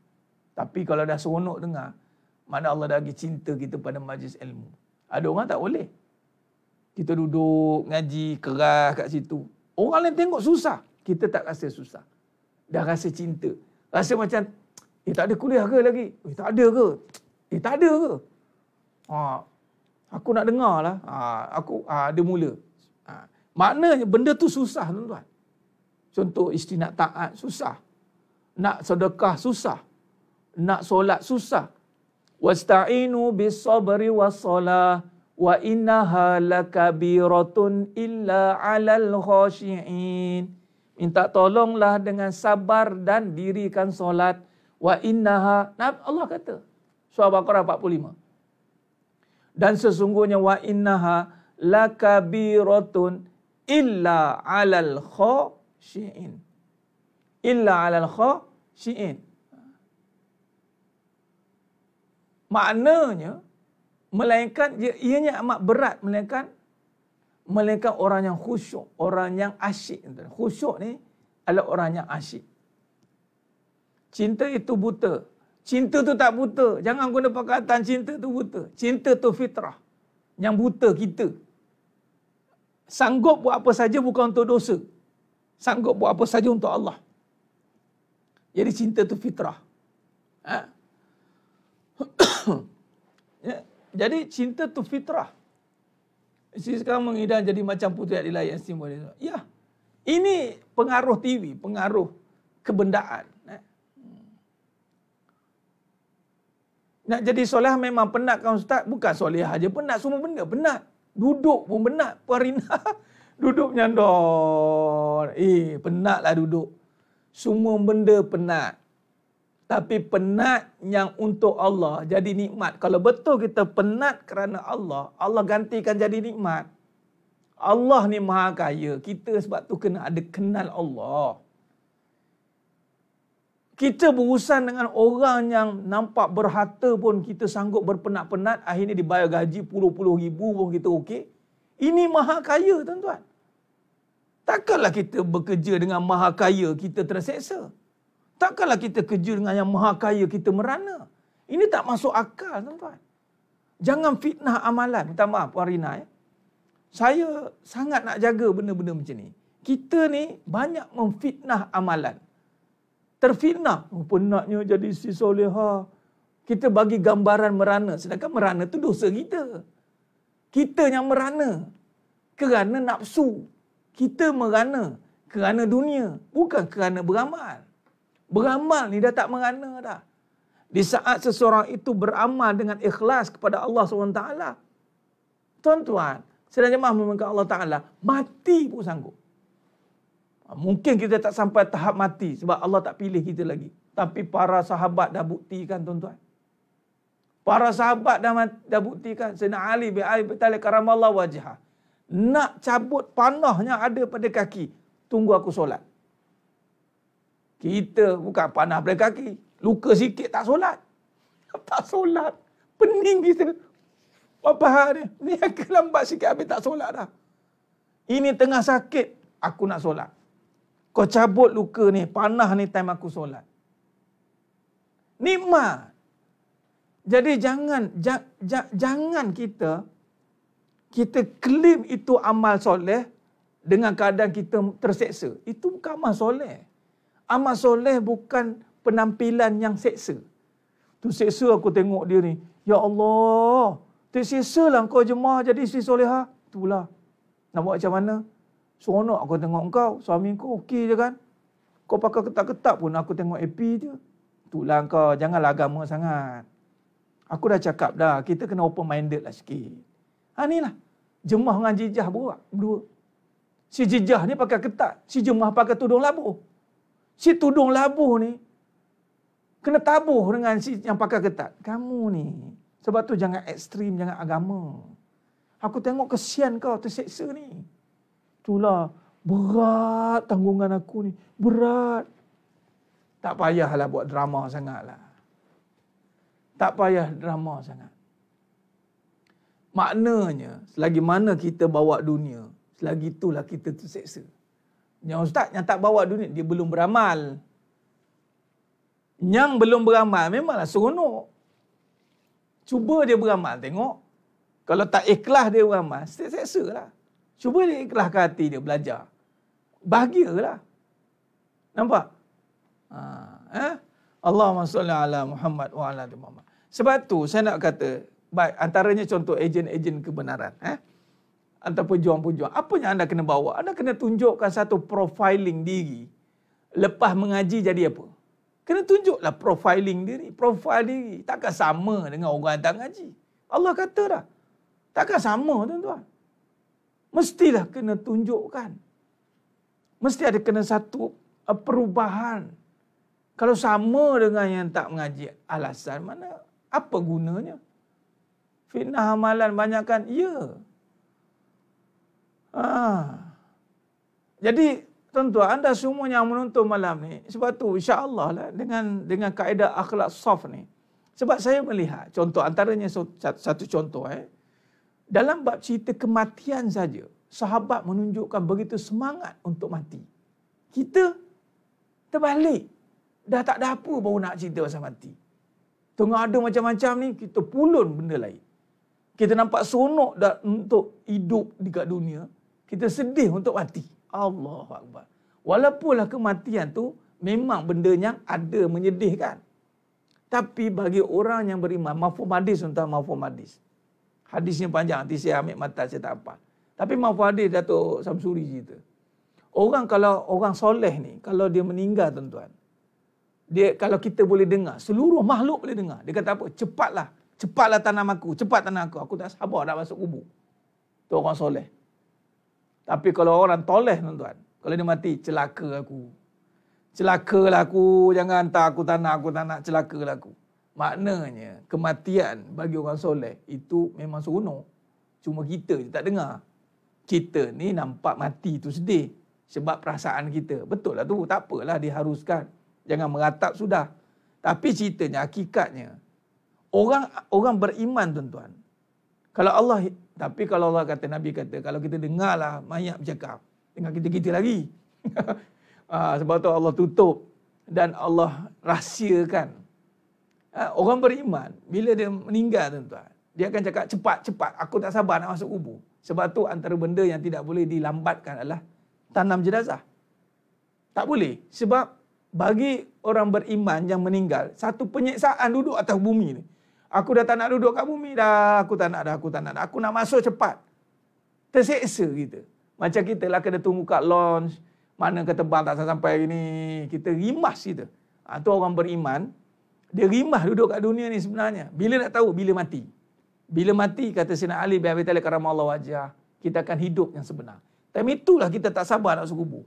Tapi kalau dah seronok dengar, mana Allah dah bagi cinta kita pada majlis ilmu. Ada orang tak boleh. Kita duduk ngaji keras kat situ. Orang lain tengok susah. Kita tak rasa susah. Dah rasa cinta. Rasa macam, eh tak ada kuliah ke lagi? Eh tak ada ke? Eh tak ada ke? Ha, aku nak dengar lah. Ha, aku ha, ada mula. Ha, maknanya benda tu susah tuan-tuan. Contoh isteri nak taat susah. Nak sedekah susah nak solat susah. Wasta'inu bisabri wassalah wa innaha lakabiratun illa 'alal khashiyin. Minta tolonglah dengan sabar dan dirikan solat. Wa innaha Allah kata. Surah Al-Baqarah 45. Dan sesungguhnya wa innaha lakabiratun illa 'alal khashiyin. Illa 'alal khashiyin. maknanya melainkan ia, ianya amat berat melainkan melainkan orang yang khusyuk orang yang asyik khusyuk ni adalah orang yang asyik cinta itu buta cinta tu tak buta jangan guna perkataan cinta tu buta cinta tu fitrah yang buta kita sanggup buat apa saja bukan untuk dosa sanggup buat apa saja untuk Allah jadi cinta tu fitrah ha? ya? Jadi cinta tu fitrah. Isteri sekarang mengidam jadi macam putri Adila yang simbol itu. Ya. Ini pengaruh TV, pengaruh kebendaan. Ya. Nak jadi soleh memang penat kan Ustaz? Bukan soleh aja penat. Semua benda penat. Duduk pun penat. Puan Rina <laughs> duduk menyandor. Eh, penatlah duduk. Semua benda penat. Tapi penat yang untuk Allah jadi nikmat. Kalau betul kita penat kerana Allah, Allah gantikan jadi nikmat. Allah ni maha kaya. Kita sebab tu kena ada kenal Allah. Kita berurusan dengan orang yang nampak berharta pun kita sanggup berpenat-penat. Akhirnya dibayar gaji puluh-puluh ribu pun kita okey. Ini maha kaya tuan-tuan. Takkanlah kita bekerja dengan maha kaya kita terseksa. Takkanlah kita kerja dengan yang maha kaya kita merana. Ini tak masuk akal tuan-tuan. Jangan fitnah amalan. Minta maaf Puan Rina ya. Saya sangat nak jaga benda-benda macam ni. Kita ni banyak memfitnah amalan. Terfitnah. Oh, penatnya jadi si soleha. Kita bagi gambaran merana. Sedangkan merana tu dosa kita. Kita yang merana. Kerana nafsu. Kita merana. Kerana dunia. Bukan kerana beramal. Beramal ni dah tak merana dah. Di saat seseorang itu beramal dengan ikhlas kepada Allah SWT. Tuan-tuan, sedang jemaah memengkau Allah Taala mati pun sanggup. Mungkin kita tak sampai tahap mati sebab Allah tak pilih kita lagi. Tapi para sahabat dah buktikan tuan-tuan. Para sahabat dah, dah buktikan. Sayyidina Ali bin Ali bin Talib karamallahu wajah. Nak cabut panahnya ada pada kaki. Tunggu aku solat. Kita bukan panah pada kaki. Luka sikit tak solat. <laughs> Tak solat. Pening kita. Apa hari ni? Ni aku lambat sikit habis tak solat dah. Ini tengah sakit. Aku nak solat. Kau cabut luka ni. Panah ni time aku solat. Nikmat. Jadi jangan ja, ja, jangan kita kita klaim itu amal soleh dengan keadaan kita terseksa. Itu bukan amal soleh. Amal soleh bukan penampilan yang seksa. Tu seksa aku tengok dia ni. Ya Allah. Tu seksa lah kau jemaah jadi si soleha. Itulah. Nak buat macam mana? Seronok aku tengok kau. Suami kau okey je kan? Kau pakai ketat-ketat pun aku tengok happy je. Itulah kau. Janganlah agama sangat. Aku dah cakap dah. Kita kena open-minded lah sikit. Ha ni lah. Jemaah dengan jijah buat. Berdua. Si jijah ni pakai ketat. Si jemaah pakai tudung labu. Si tudung labuh ni kena tabuh dengan si yang pakai ketat. Kamu ni. Sebab tu jangan ekstrim, jangan agama. Aku tengok kesian kau terseksa ni. Itulah berat tanggungan aku ni. Berat. Tak payahlah buat drama sangatlah. Tak payah drama sangat. Maknanya, selagi mana kita bawa dunia, selagi itulah kita terseksa. Yang ustaz yang tak bawa dunia dia belum beramal. Yang belum beramal memanglah seronok. Cuba dia beramal tengok. Kalau tak ikhlas dia beramal, seksa lah. Cuba dia ikhlaskan hati dia belajar. Bahagialah. Nampak? Ha, eh? Allahumma salli ala Muhammad wa ala Muhammad. Sebab tu saya nak kata, baik antaranya contoh ejen-ejen kebenaran. Eh? antara pejuang-pejuang. Apa yang anda kena bawa? Anda kena tunjukkan satu profiling diri. Lepas mengaji jadi apa? Kena tunjuklah profiling diri. Profiling diri. Takkan sama dengan orang yang tak mengaji. Allah kata dah. Takkan sama tuan-tuan. Mestilah kena tunjukkan. Mesti ada kena satu eh, perubahan. Kalau sama dengan yang tak mengaji alasan mana? Apa gunanya? Fitnah amalan banyakkan? Ya. Yeah. Ah. Jadi tentu anda semua yang menonton malam ni sebab tu insya-Allah lah dengan dengan kaedah akhlak saf ni. Sebab saya melihat contoh antaranya satu contoh eh dalam bab cerita kematian saja sahabat menunjukkan begitu semangat untuk mati. Kita terbalik. Dah tak ada apa baru nak cerita pasal mati. Tengah ada macam-macam ni, kita pulun benda lain. Kita nampak seronok dah untuk hidup dekat dunia kita sedih untuk mati. Allahu akbar. Walaupunlah kematian tu memang benda yang ada menyedihkan. Tapi bagi orang yang beriman, mafhum hadis tentang mafhum hadis. Hadisnya panjang, nanti saya ambil mata saya tak apa. Tapi mafhum hadis Datuk Samsuri cerita. Orang kalau orang soleh ni, kalau dia meninggal tuan-tuan. Dia, kalau kita boleh dengar, seluruh makhluk boleh dengar. Dia kata apa? Cepatlah. Cepatlah tanam aku. Cepat tanam aku. Aku tak sabar nak masuk kubur. Itu orang soleh. Tapi kalau orang toleh tuan-tuan. Kalau dia mati, celaka aku. Celakalah aku. Jangan hantar aku tanah, aku tak nak celakalah aku. Maknanya, kematian bagi orang soleh itu memang seronok. Cuma kita je tak dengar. Kita ni nampak mati tu sedih. Sebab perasaan kita. Betul lah tu. Tak apalah diharuskan. Jangan meratap sudah. Tapi ceritanya, hakikatnya. Orang orang beriman tuan-tuan. Kalau Allah tapi kalau Allah kata, Nabi kata, kalau kita dengarlah mayat bercakap, dengar kita-kita lagi. <laughs> Ah, sebab tu Allah tutup dan Allah rahsiakan. Ah, orang beriman, bila dia meninggal tuan-tuan, dia akan cakap cepat-cepat, aku tak sabar nak masuk kubur. Sebab tu antara benda yang tidak boleh dilambatkan adalah tanam jenazah. Tak boleh. Sebab bagi orang beriman yang meninggal, satu penyeksaan duduk atas bumi ni. Aku dah tak nak duduk kat bumi dah. Aku tak nak dah. Aku tak nak dah. Aku nak masuk cepat. Terseksa kita. Macam kita lah kena tunggu kat launch. Mana kata bang tak sampai hari ni. Kita rimas kita. Ha, tu orang beriman. Dia rimas duduk kat dunia ni sebenarnya. Bila nak tahu? Bila mati. Bila mati kata Sina Ali bin Abi Talib karamallahu wajah. Kita akan hidup yang sebenar. Tapi itulah kita tak sabar nak sekubur.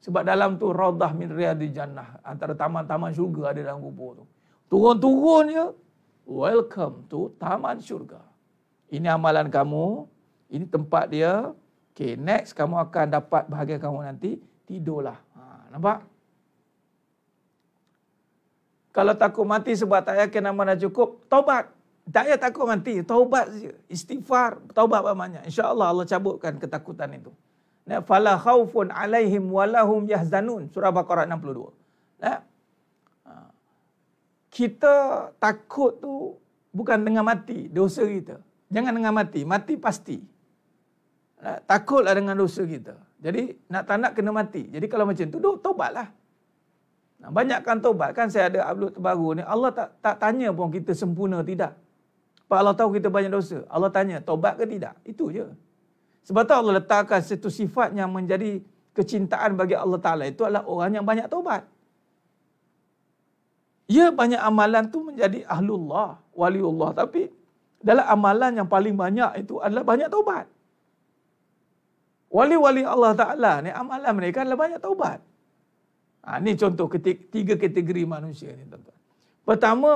Sebab dalam tu raudah min riyadi jannah. Antara taman-taman syurga ada dalam kubur tu. Turun-turun je welcome to taman syurga. Ini amalan kamu, ini tempat dia. Okay, next kamu akan dapat bahagian kamu nanti, tidurlah. Ha, nampak? Kalau takut mati sebab tak yakin nama dah cukup, taubat. Tak payah takut mati, taubat saja. Istighfar, taubat banyak. InsyaAllah Allah cabutkan ketakutan itu. Fala khawfun alaihim walahum yahzanun. Surah Baqarah 62 kita takut tu bukan dengan mati dosa kita. Jangan dengan mati, mati pasti. Takutlah dengan dosa kita. Jadi nak tak nak kena mati. Jadi kalau macam tu, duk, tobatlah. Nah, banyakkan tobat. Kan saya ada upload terbaru ni. Allah tak tak tanya pun kita sempurna tidak. Sebab Allah tahu kita banyak dosa. Allah tanya, tobat ke tidak? Itu je. Sebab tu Allah letakkan satu sifat yang menjadi kecintaan bagi Allah Ta'ala. Itu adalah orang yang banyak tobat. Ya banyak amalan tu menjadi ahlullah, waliullah. Tapi dalam amalan yang paling banyak itu adalah banyak taubat. Wali-wali Allah Ta'ala ni amalan mereka adalah banyak taubat. Ha, ini contoh ketiga, tiga kategori manusia ni. Tuan -tuan. Pertama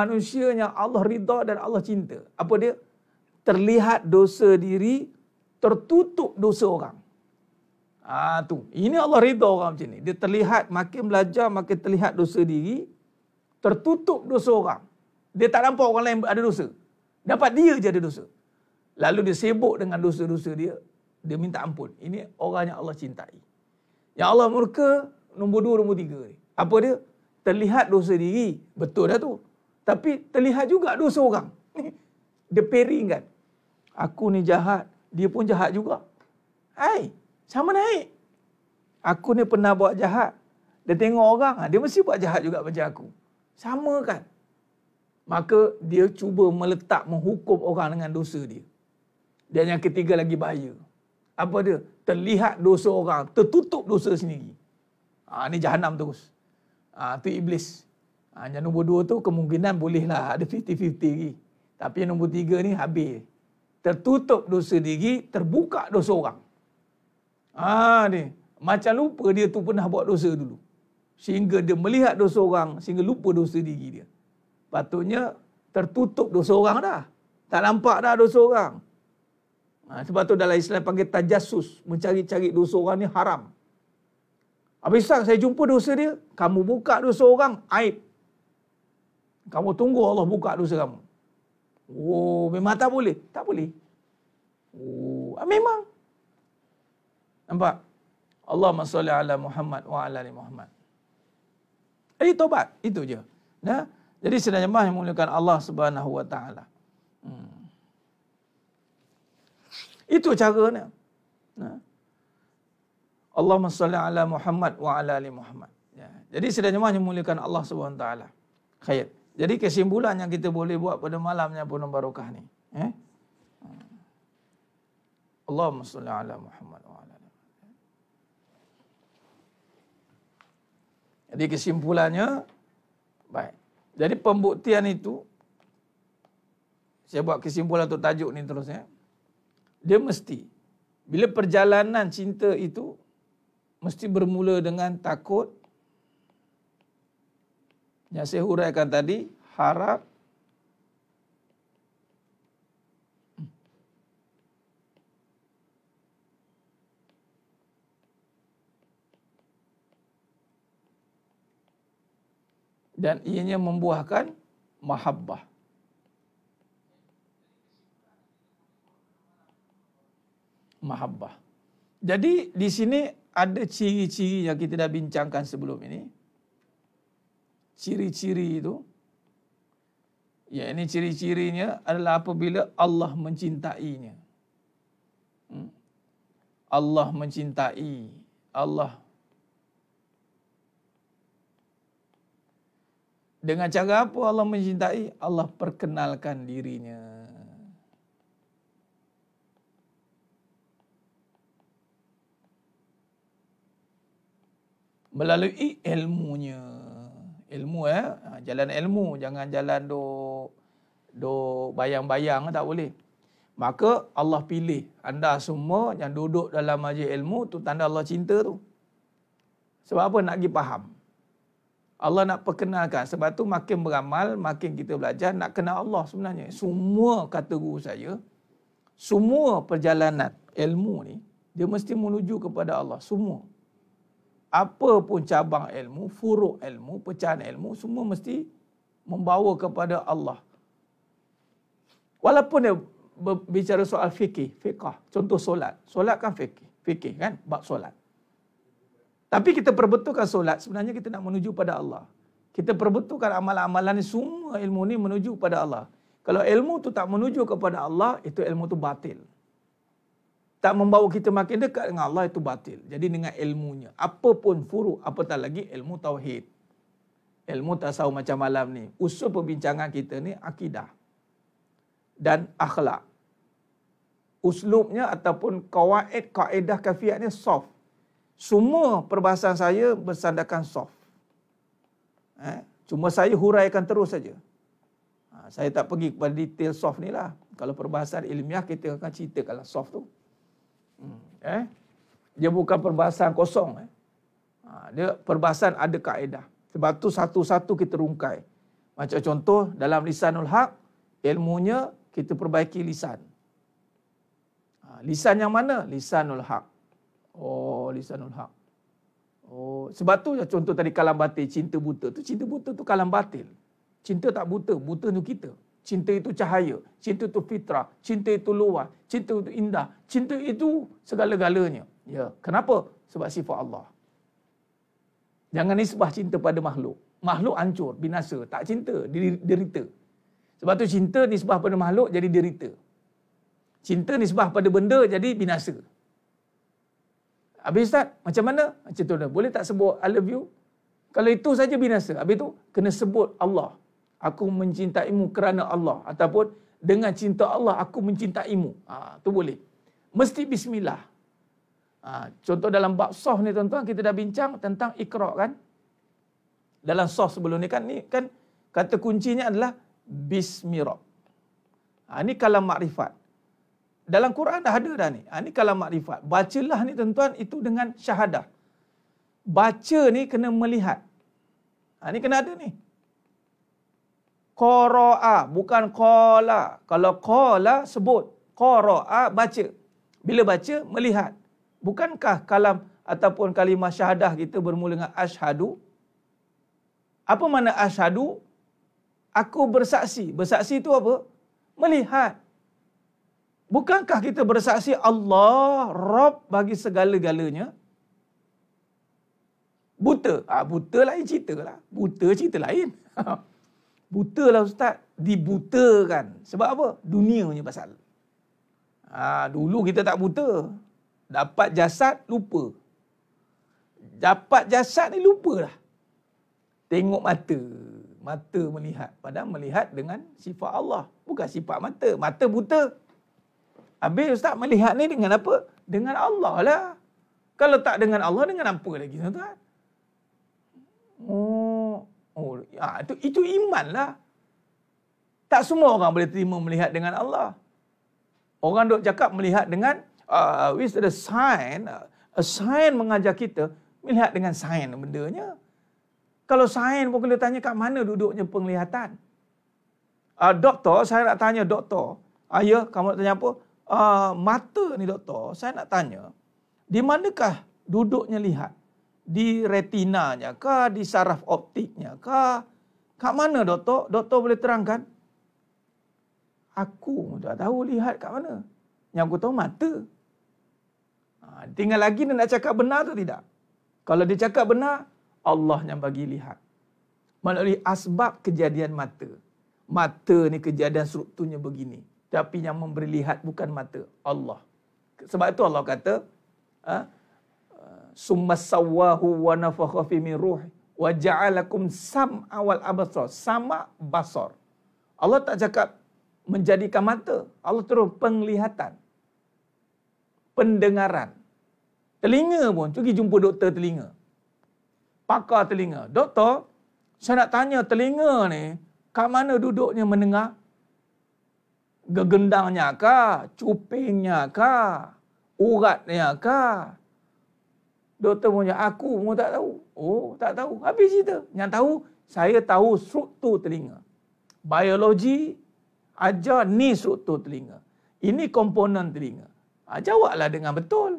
manusia yang Allah rida dan Allah cinta. Apa dia? Terlihat dosa diri, tertutup dosa orang. Ah ha, tu. Ini Allah rida orang macam ni. Dia terlihat makin belajar makin terlihat dosa diri, tertutup dosa orang. Dia tak nampak orang lain ada dosa. Dapat dia je ada dosa. Lalu dia sibuk dengan dosa-dosa dia. Dia minta ampun. Ini orang yang Allah cintai. Yang Allah murka, nombor dua, nombor tiga. Apa dia? Terlihat dosa diri. Betul dah tu. Tapi terlihat juga dosa orang. Dia pairing kan. Aku ni jahat. Dia pun jahat juga. Hai, sama naik. Aku ni pernah buat jahat. Dia tengok orang, ha, dia mesti buat jahat juga macam aku. Sama kan? Maka dia cuba meletak menghukum orang dengan dosa dia. Dan yang ketiga lagi bahaya. Apa dia? Terlihat dosa orang, tertutup dosa sendiri. Ha, ini jahanam terus. Ha, itu iblis. Ha, yang nombor dua tu kemungkinan bolehlah ada 50-50 lagi. Tapi yang nombor tiga ni habis. Tertutup dosa diri, terbuka dosa orang. Ha, ni. Macam lupa dia tu pernah buat dosa dulu sehingga dia melihat dosa orang sehingga lupa dosa diri dia. Patutnya tertutup dosa orang dah. Tak nampak dah dosa orang. Ha, sebab tu dalam Islam panggil tajasus. Mencari-cari dosa orang ni haram. Habis sang saya jumpa dosa dia. Kamu buka dosa orang, aib. Kamu tunggu Allah buka dosa kamu. Oh, memang tak boleh. Tak boleh. Oh, memang. Nampak? Allahumma salli ala Muhammad wa ala ali Muhammad. Jadi eh, tobat itu je. Ya. Jadi sedang jemaah yang memuliakan Allah Subhanahu Wa Taala. Hmm. Itu caranya. Ya. Allahumma salli ala Muhammad wa ala ali Muhammad. Ya. Jadi sedang jemaah yang memuliakan Allah Subhanahu Wa Taala. Khair. Jadi kesimpulan yang kita boleh buat pada malamnya penuh barokah ni. Eh? Allahumma salli ala Muhammad. Jadi kesimpulannya baik. Jadi pembuktian itu saya buat kesimpulan untuk tajuk ni terus ya. Dia mesti bila perjalanan cinta itu mesti bermula dengan takut yang saya huraikan tadi harap dan ianya membuahkan mahabbah. Mahabbah. Jadi di sini ada ciri-ciri yang kita dah bincangkan sebelum ini. Ciri-ciri itu. Ya ini ciri-cirinya adalah apabila Allah mencintainya. Hmm? Allah mencintai. Allah Dengan cara apa Allah mencintai? Allah perkenalkan dirinya. Melalui ilmunya. Ilmu eh. Ha, jalan ilmu. Jangan jalan do do bayang-bayang. Tak boleh. Maka Allah pilih anda semua yang duduk dalam majlis ilmu tu tanda Allah cinta tu. Sebab apa nak pergi faham? Allah nak perkenalkan. Sebab tu makin beramal, makin kita belajar, nak kenal Allah sebenarnya. Semua kata guru saya, semua perjalanan ilmu ni, dia mesti menuju kepada Allah. Semua. Apa pun cabang ilmu, furuk ilmu, pecahan ilmu, semua mesti membawa kepada Allah. Walaupun dia berbicara soal fikih, fiqah. Contoh solat. Solat kan fikih. Fikih kan, bab solat. Tapi kita perbetulkan solat sebenarnya kita nak menuju pada Allah. Kita perbetulkan amalan-amalan ni semua ilmu ni menuju pada Allah. Kalau ilmu tu tak menuju kepada Allah, itu ilmu tu batil. Tak membawa kita makin dekat dengan Allah itu batil. Jadi dengan ilmunya, apapun furu, apatah lagi ilmu tauhid. Ilmu tasawuf macam malam ni. Usul pembincangan kita ni akidah dan akhlak. Uslubnya ataupun kawaid, kaedah kafiatnya soft semua perbahasan saya bersandarkan soft. Eh? Cuma saya huraikan terus saja. Ha, saya tak pergi kepada detail soft ni lah. Kalau perbahasan ilmiah, kita akan ceritakanlah soft tu. Hmm. Eh? Dia bukan perbahasan kosong. Eh? Ha, dia perbahasan ada kaedah. Sebab tu satu-satu kita rungkai. Macam contoh, dalam lisanul haq, ilmunya kita perbaiki lisan. Ha, lisan yang mana? Lisanul haq. Oh, lisanul haq. Oh, sebab tu lah contoh tadi kalam batil, cinta buta tu. Cinta buta tu kalam batil. Cinta tak buta, buta tu kita. Cinta itu cahaya, cinta itu fitrah, cinta itu luar, cinta itu indah, cinta itu segala-galanya. Ya, kenapa? Sebab sifat Allah. Jangan nisbah cinta pada makhluk. Makhluk hancur, binasa, tak cinta, derita. Sebab tu cinta nisbah pada makhluk jadi derita. Cinta nisbah pada benda jadi binasa. Habis Ustaz, macam mana? Macam tu, boleh tak sebut I love you? Kalau itu saja binasa. Habis tu, kena sebut Allah. Aku mencintaimu kerana Allah. Ataupun, dengan cinta Allah, aku mencintaimu. Ha, tu boleh. Mesti bismillah. Ha, contoh dalam bab sah ni tuan-tuan, kita dah bincang tentang ikhra' kan? Dalam sah sebelum ni kan, ni kan kata kuncinya adalah bismirah. Ha, ini kalam makrifat. Dalam Quran dah ada dah ni. Ha, ni kalam makrifat. Bacalah ni tuan-tuan itu dengan syahadah. Baca ni kena melihat. Ha, ni kena ada ni. Qara'a bukan qala. Kalau qala sebut. Qara'a baca. Bila baca melihat. Bukankah kalam ataupun kalimah syahadah kita bermula dengan ashadu? Apa mana ashadu? Aku bersaksi. Bersaksi itu apa? Melihat. Bukankah kita bersaksi Allah Rob bagi segala-galanya? Buta. Ha, buta lain cerita lah. Buta cerita lain. <laughs> buta lah Ustaz. Dibutakan. Sebab apa? Dunia punya pasal. Ha, dulu kita tak buta. Dapat jasad, lupa. Dapat jasad ni lupa lah Tengok mata. Mata melihat. Padahal melihat dengan sifat Allah. Bukan sifat mata. Mata buta. Habis ustaz melihat ni dengan apa? Dengan Allah lah. Kalau tak dengan Allah, dengan apa lagi Oh, oh ya, itu, itu iman lah. Tak semua orang boleh terima melihat dengan Allah. Orang duk cakap melihat dengan uh, with sign. Uh, a sign mengajar kita melihat dengan sign bendanya. Kalau sign pun kena tanya kat mana duduknya penglihatan. Uh, doktor, saya nak tanya doktor. Ah, ya, kamu nak tanya apa? uh, mata ni doktor, saya nak tanya, di manakah duduknya lihat? Di retinanya kah, di saraf optiknya kah? Kat mana doktor? Doktor boleh terangkan? Aku tak tahu lihat kat mana. Yang aku tahu mata. Ha, tinggal lagi nak cakap benar atau tidak? Kalau dia cakap benar, Allah yang bagi lihat. Melalui asbab kejadian mata. Mata ni kejadian strukturnya begini tapi yang memberi lihat bukan mata Allah. Sebab itu Allah kata ah, summa sawahu wa nafakha fi min ruh. wa ja'alakum sam awal abasar sama basar. Allah tak cakap menjadikan mata. Allah terus penglihatan. Pendengaran. Telinga pun. Pergi jumpa doktor telinga. Pakar telinga. Doktor, saya nak tanya telinga ni, kat mana duduknya mendengar? gegendangnya ka, cupingnya ka, uratnya ka, Doktor pun cakap, aku pun tak tahu. Oh, tak tahu. Habis cerita. Yang tahu, saya tahu struktur telinga. Biologi ajar ni struktur telinga. Ini komponen telinga. Ha, jawablah dengan betul.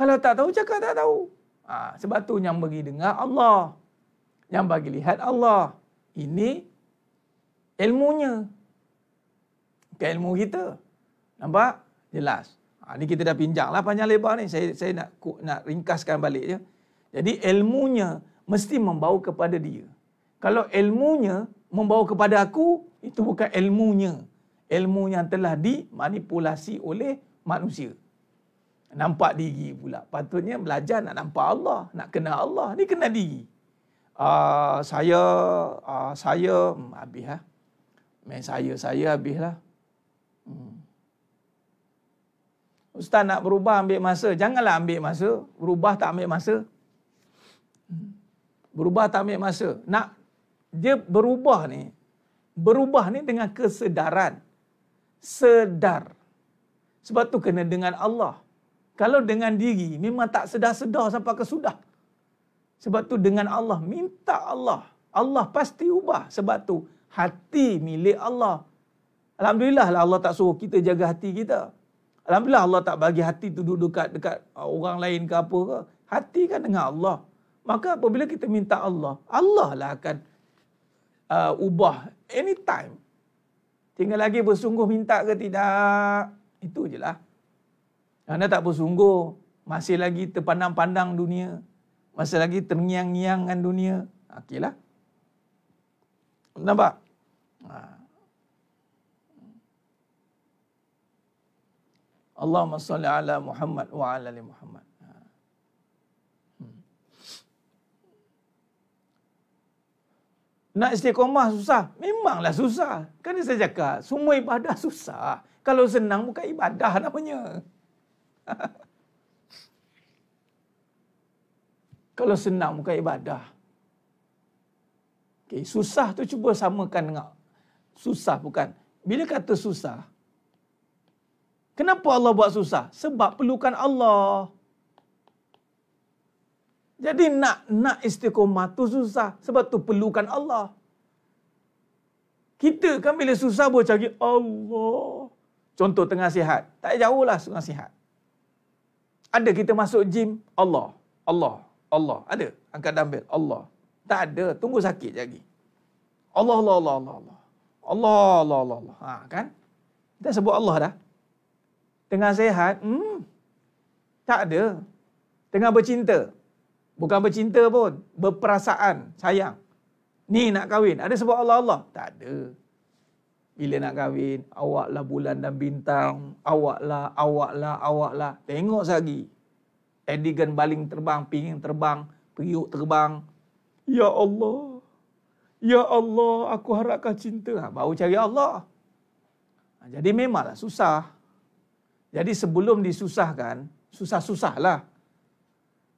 Kalau tak tahu, cakap tak tahu. Ha, sebab tu yang bagi dengar Allah. Yang bagi lihat Allah. Ini ilmunya ke ilmu kita. Nampak? Jelas. Ha, ini kita dah pinjang lah panjang lebar ni. Saya saya nak nak ringkaskan balik je. Jadi ilmunya mesti membawa kepada dia. Kalau ilmunya membawa kepada aku, itu bukan ilmunya. Ilmu yang telah dimanipulasi oleh manusia. Nampak diri pula. Patutnya belajar nak nampak Allah. Nak kenal Allah. Ni kenal diri. Uh, saya, uh, saya, hmm, habis lah. Main saya, saya habis lah. Ustaz nak berubah ambil masa. Janganlah ambil masa. Berubah tak ambil masa. Berubah tak ambil masa. Nak dia berubah ni. Berubah ni dengan kesedaran. Sedar. Sebab tu kena dengan Allah. Kalau dengan diri memang tak sedar-sedar sampai kesudah. Sebab tu dengan Allah. Minta Allah. Allah pasti ubah. Sebab tu hati milik Allah. Alhamdulillah lah Allah tak suruh kita jaga hati kita. Alhamdulillah Allah tak bagi hati tu duduk dekat, dekat uh, orang lain ke apa ke. Hati kan dengan Allah. Maka apabila kita minta Allah, Allah lah akan uh, ubah anytime. Tinggal lagi bersungguh minta ke tidak. Itu je lah. Anda tak bersungguh, masih lagi terpandang-pandang dunia. Masih lagi terngiang-ngiang dengan dunia. Ha, Okeylah. Nampak? Nampak? Ha. Allahumma salli ala Muhammad wa ala ali Muhammad. Ha. Hmm. Nak istiqomah susah? Memanglah susah. Kan saya cakap, semua ibadah susah. Kalau senang bukan ibadah namanya. <laughs> Kalau senang bukan ibadah. Okay, susah tu cuba samakan dengan susah bukan. Bila kata susah, Kenapa Allah buat susah? Sebab perlukan Allah. Jadi nak nak istiqomah tu susah. Sebab tu perlukan Allah. Kita kan bila susah boleh cari Allah. Contoh tengah sihat. Tak jauh lah tengah sihat. Ada kita masuk gym. Allah. Allah. Allah. Ada. Angkat dambil. Allah. Tak ada. Tunggu sakit je lagi. Allah. Allah. Allah. Allah. Allah. Allah. Allah. Allah. Ha, kan? Kita sebut Allah dah. Tengah sehat? Hmm. Tak ada. Tengah bercinta. Bukan bercinta pun, berperasaan sayang. Ni nak kahwin, ada sebab Allah Allah. Tak ada. Bila nak kahwin, awaklah bulan dan bintang, awaklah, awaklah, awaklah. Tengok sehari. Edigan baling terbang, pingin terbang, periuk terbang. Ya Allah. Ya Allah, aku harapkan cinta. Ha, baru cari Allah. Ha, jadi memanglah susah. Jadi sebelum disusahkan, susah-susahlah.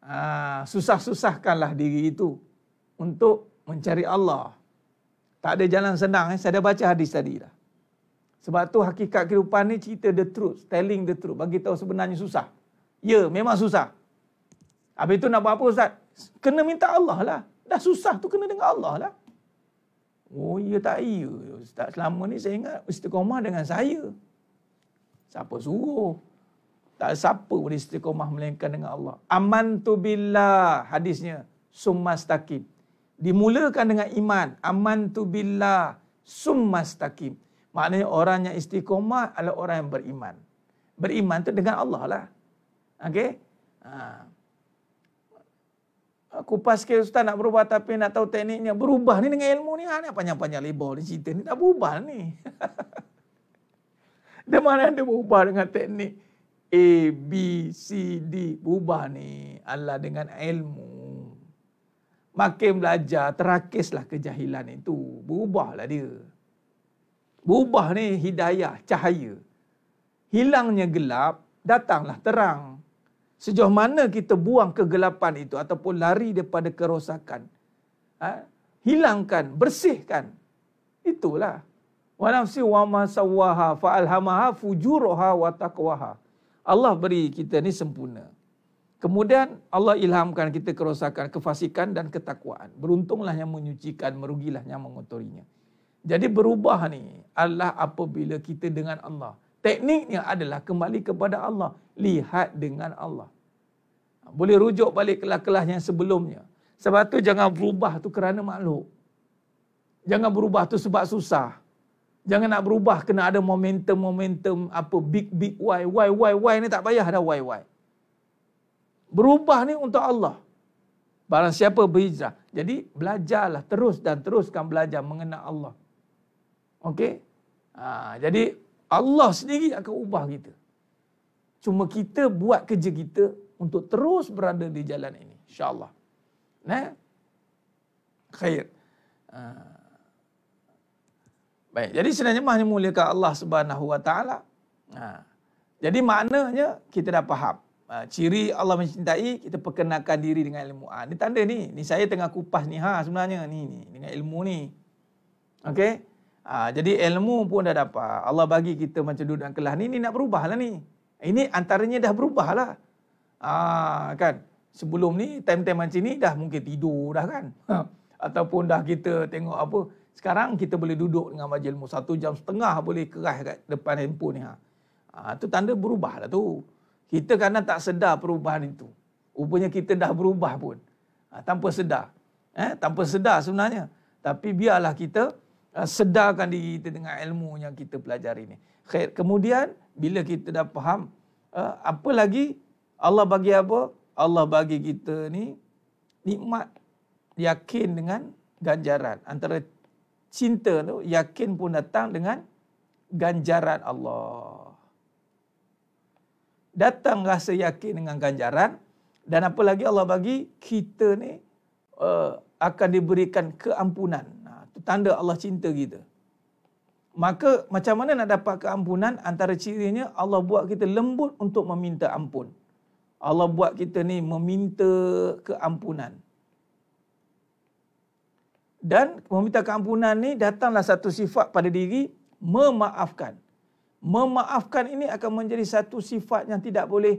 Ah, susah-susahkanlah diri itu untuk mencari Allah. Tak ada jalan senang. Eh? Saya dah baca hadis tadi. Lah. Sebab tu hakikat kehidupan ni cerita the truth. Telling the truth. Bagi tahu sebenarnya susah. Ya, memang susah. Habis tu nak buat apa Ustaz? Kena minta Allah lah. Dah susah tu kena dengan Allah lah. Oh, ya tak iya. Ustaz selama ni saya ingat istiqomah dengan saya. Siapa suruh? Tak ada siapa boleh istiqomah melainkan dengan Allah. Aman tu billah hadisnya. Summastakim. Dimulakan dengan iman. Aman Amantu billah. Summastakim. Maknanya orang yang istiqomah adalah orang yang beriman. Beriman tu dengan Allah lah. Okay? Ha. Kupas ke Ustaz nak berubah tapi nak tahu tekniknya. Berubah ni dengan ilmu ni. Ha, ni panjang-panjang lebar ni cerita ni. Tak berubah ni. <laughs> Dia mana ada berubah dengan teknik A, B, C, D. Berubah ni Allah dengan ilmu. Makin belajar, terakislah kejahilan itu. Berubahlah dia. Berubah ni hidayah, cahaya. Hilangnya gelap, datanglah terang. Sejauh mana kita buang kegelapan itu ataupun lari daripada kerosakan. Ha? Hilangkan, bersihkan. Itulah wa nafsi wa ma sawaha fa alhamaha fujuraha wa taqwaha. Allah beri kita ni sempurna. Kemudian Allah ilhamkan kita kerosakan, kefasikan dan ketakwaan. Beruntunglah yang menyucikan, merugilah yang mengotorinya. Jadi berubah ni Allah apabila kita dengan Allah. Tekniknya adalah kembali kepada Allah. Lihat dengan Allah. Boleh rujuk balik kelah-kelah yang sebelumnya. Sebab tu jangan berubah tu kerana makhluk. Jangan berubah tu sebab susah. Jangan nak berubah kena ada momentum-momentum apa big big why why why why ni tak payah dah why why. Berubah ni untuk Allah. Barang siapa berhijrah. Jadi belajarlah terus dan teruskan belajar mengenal Allah. Okey? Ha, jadi Allah sendiri akan ubah kita. Cuma kita buat kerja kita untuk terus berada di jalan ini. InsyaAllah. Nah, khair. Ha, Baik, jadi sebenarnya mulia ke Allah Subhanahu Wa Taala. Ha. Jadi maknanya kita dah faham. Ha, ciri Allah mencintai kita perkenalkan diri dengan ilmu. Ha, ini tanda ni. Ni saya tengah kupas ni ha sebenarnya ni, ni dengan ilmu ni. Okey? Ha, jadi ilmu pun dah dapat. Allah bagi kita macam duduk dan kelas ni ni nak berubahlah ni. Ini antaranya dah berubahlah. Ha, kan? Sebelum ni time-time macam ni dah mungkin tidur dah kan. Ha. Ataupun dah kita tengok apa sekarang kita boleh duduk dengan majlis ilmu satu jam setengah boleh kerah kat depan handphone ni. Ha. Ha, tu tanda berubah lah tu. Kita kadang tak sedar perubahan itu. Rupanya kita dah berubah pun. Ha, tanpa sedar. Eh, tanpa sedar sebenarnya. Tapi biarlah kita uh, sedarkan diri kita dengan ilmu yang kita pelajari ni. Khair. Kemudian bila kita dah faham uh, apa lagi Allah bagi apa? Allah bagi kita ni nikmat yakin dengan ganjaran antara cinta tu yakin pun datang dengan ganjaran Allah. Datang rasa yakin dengan ganjaran dan apa lagi Allah bagi kita ni uh, akan diberikan keampunan. Nah, ha, itu tanda Allah cinta kita. Maka macam mana nak dapat keampunan antara cirinya Allah buat kita lembut untuk meminta ampun. Allah buat kita ni meminta keampunan. Dan meminta keampunan ni datanglah satu sifat pada diri memaafkan. Memaafkan ini akan menjadi satu sifat yang tidak boleh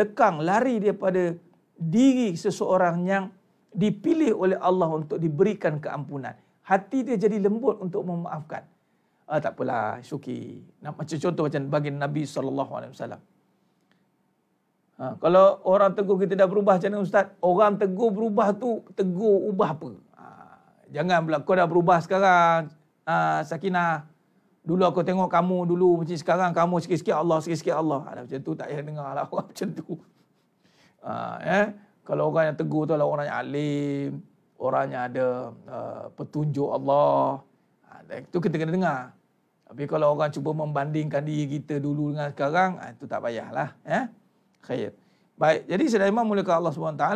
lekang, lari daripada diri seseorang yang dipilih oleh Allah untuk diberikan keampunan. Hati dia jadi lembut untuk memaafkan. Ah, tak apalah, syuki. Nak macam contoh macam bagi Nabi SAW. Ha, ah, kalau orang tegur kita dah berubah macam mana Ustaz? Orang tegur berubah tu, tegur ubah apa? Jangan pula kau dah berubah sekarang. Ha, ah, Sakina. Dulu aku tengok kamu dulu macam sekarang kamu sikit-sikit Allah, sikit-sikit Allah. Ha, macam tu tak payah dengar lah <laughs> orang macam tu. Ha, eh? Kalau orang yang tegur tu adalah orang yang alim. Orang yang ada uh, petunjuk Allah. Ha, itu kita kena dengar. Tapi kalau orang cuba membandingkan diri kita dulu dengan sekarang, ha, itu tak payah lah. Eh? Khair. Baik, jadi Sayyidina Imam mulakan Allah SWT.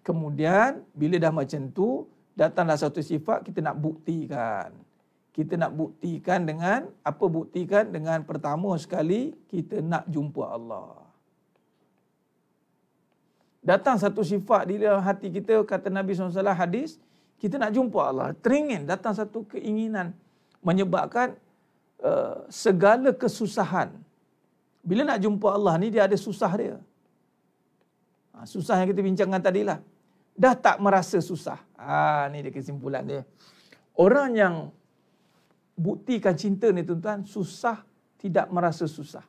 Kemudian, bila dah macam tu, datanglah satu sifat kita nak buktikan. Kita nak buktikan dengan apa buktikan dengan pertama sekali kita nak jumpa Allah. Datang satu sifat di dalam hati kita kata Nabi SAW hadis kita nak jumpa Allah. Teringin datang satu keinginan menyebabkan uh, segala kesusahan. Bila nak jumpa Allah ni dia ada susah dia. Ha, susah yang kita bincangkan tadilah. lah dah tak merasa susah. Ha, ni dia kesimpulan dia. Orang yang buktikan cinta ni tuan-tuan, susah tidak merasa susah.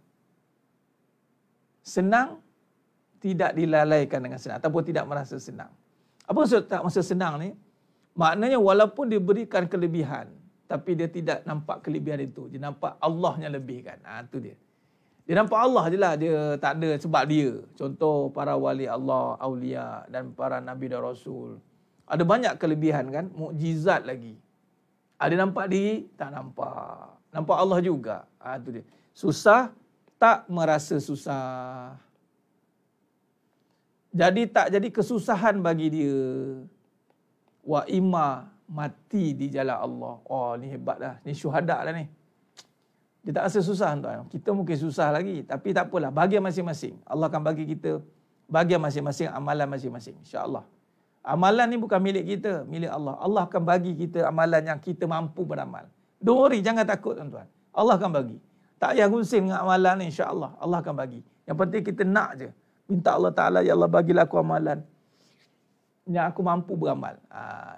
Senang tidak dilalaikan dengan senang ataupun tidak merasa senang. Apa maksud tak merasa senang ni? Maknanya walaupun diberikan kelebihan, tapi dia tidak nampak kelebihan itu. Dia nampak Allah yang lebihkan. Ha, itu dia. Dia nampak Allah je lah dia tak ada sebab dia. Contoh para wali Allah, awliya dan para nabi dan rasul. Ada banyak kelebihan kan, mukjizat lagi. Ada ah, nampak diri, tak nampak. Nampak Allah juga. Ha, ah, itu dia. Susah, tak merasa susah. Jadi tak jadi kesusahan bagi dia. Wa imma mati di jalan Allah. Oh ni hebat lah. Ni syuhadak lah ni. Dia tak rasa susah tuan. Kita mungkin susah lagi. Tapi tak apalah. Bahagian masing-masing. Allah akan bagi kita bahagian masing-masing. Amalan masing-masing. Insya Allah. Amalan ni bukan milik kita. Milik Allah. Allah akan bagi kita amalan yang kita mampu beramal. Don't Jangan takut tuan-tuan. Allah akan bagi. Tak payah gunsin dengan amalan ni. InsyaAllah. Allah akan bagi. Yang penting kita nak je. Minta Allah Ta'ala. Ya Allah bagilah aku amalan. Yang aku mampu beramal. Ha.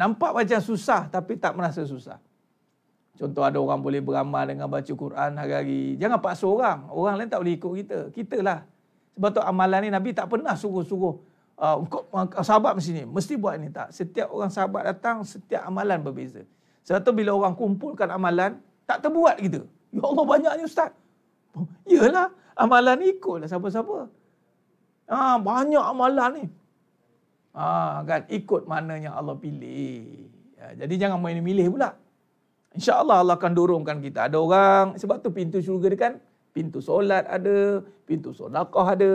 Nampak macam susah. Tapi tak merasa susah. Contoh ada orang boleh beramal dengan baca Quran hari-hari. Jangan paksa orang. Orang lain tak boleh ikut kita. kita lah Sebab tu amalan ni Nabi tak pernah suruh-suruh. Uh, sahabat mesti ni. Mesti buat ni tak. Setiap orang sahabat datang, setiap amalan berbeza. Sebab tu bila orang kumpulkan amalan, tak terbuat kita. Ya Allah banyak banyaknya ustaz. Oh, Yalah. Amalan ni ikutlah siapa-siapa. Ha, banyak amalan ni. Ha, kan? Ikut mana yang Allah pilih. Ya, jadi jangan main milih pula. InsyaAllah Allah akan dorongkan kita. Ada orang, sebab tu pintu syurga dia kan, pintu solat ada, pintu sodakah ada.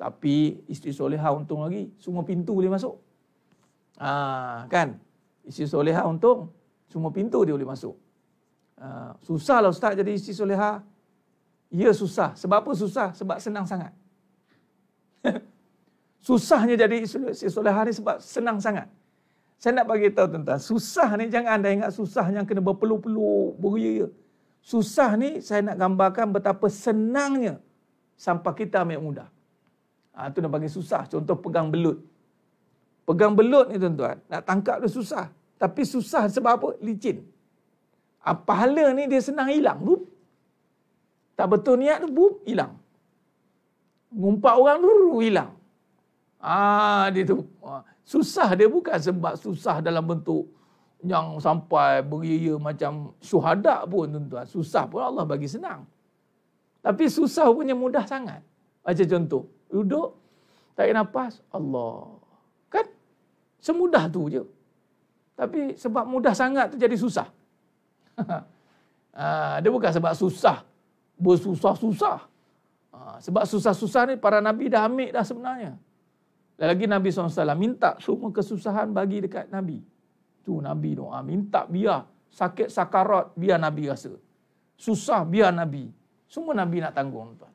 Tapi isteri soleha untung lagi, semua pintu boleh masuk. Ha, kan? Isteri soleha untung, semua pintu dia boleh masuk. Ha, lah. ustaz jadi isteri soleha. Ya susah. Sebab apa susah? Sebab senang sangat. <laughs> Susahnya jadi isteri soleha ni sebab senang sangat. Saya nak bagi tahu tuan-tuan, susah ni jangan anda ingat susah yang kena berpeluh-peluh, beria-ia. Ya. Susah ni saya nak gambarkan betapa senangnya sampah kita ambil mudah. Ha, itu nak bagi susah. Contoh pegang belut. Pegang belut ni tuan-tuan, nak tangkap tu susah. Tapi susah sebab apa? Licin. Ha, pahala ni dia senang hilang. Bup. Tak betul niat tu, bup, hilang. Ngumpat orang, bup, hilang. Ah, ha, dia tu. Ha. Susah dia bukan sebab susah dalam bentuk yang sampai beria macam syuhada pun tuan-tuan. Susah pun Allah bagi senang. Tapi susah punya mudah sangat. Macam contoh, duduk, tarik nafas, Allah. Kan? Semudah tu je. Tapi sebab mudah sangat tu jadi susah. <laughs> Ah, dia bukan sebab susah. Bersusah-susah. Ah, sebab susah-susah ni para nabi dah ambil dah sebenarnya. Lagi Nabi SAW minta semua kesusahan bagi dekat Nabi. Tu Nabi doa minta biar sakit sakarat biar Nabi rasa. Susah biar Nabi. Semua Nabi nak tanggung tuan.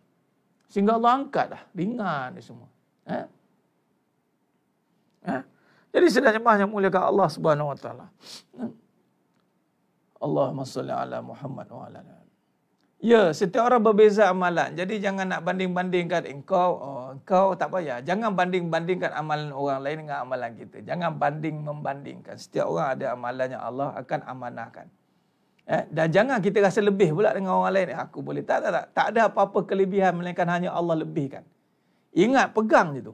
Sehingga Allah angkat lah. Ringan dia semua. Eh? Eh? Jadi sedang jemaah yang muliakan Allah subhanahu wa ta'ala. Ha? Allahumma salli ala Muhammad wa ala Nabi. Ya, setiap orang berbeza amalan. Jadi jangan nak banding-bandingkan engkau, eh, oh, engkau tak payah. Jangan banding-bandingkan amalan orang lain dengan amalan kita. Jangan banding-membandingkan. Setiap orang ada amalan yang Allah akan amanahkan. Eh? Dan jangan kita rasa lebih pula dengan orang lain. Eh, aku boleh. Tak, tak, tak. Tak ada apa-apa kelebihan melainkan hanya Allah lebihkan. Ingat, pegang je tu.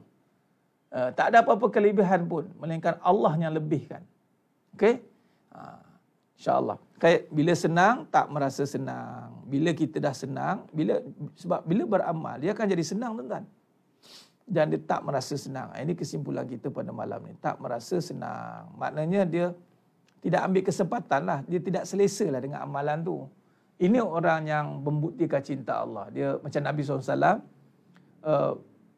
Uh, tak ada apa-apa kelebihan pun melainkan Allah yang lebihkan. Okay? Uh, ah, Allah kayak bila senang tak merasa senang bila kita dah senang bila sebab bila beramal dia akan jadi senang tuan-tuan dan dia tak merasa senang ah, ini kesimpulan kita pada malam ni tak merasa senang maknanya dia tidak ambil kesempatan lah dia tidak selesa lah dengan amalan tu ini orang yang membuktikan cinta Allah dia macam Nabi SAW uh, eh,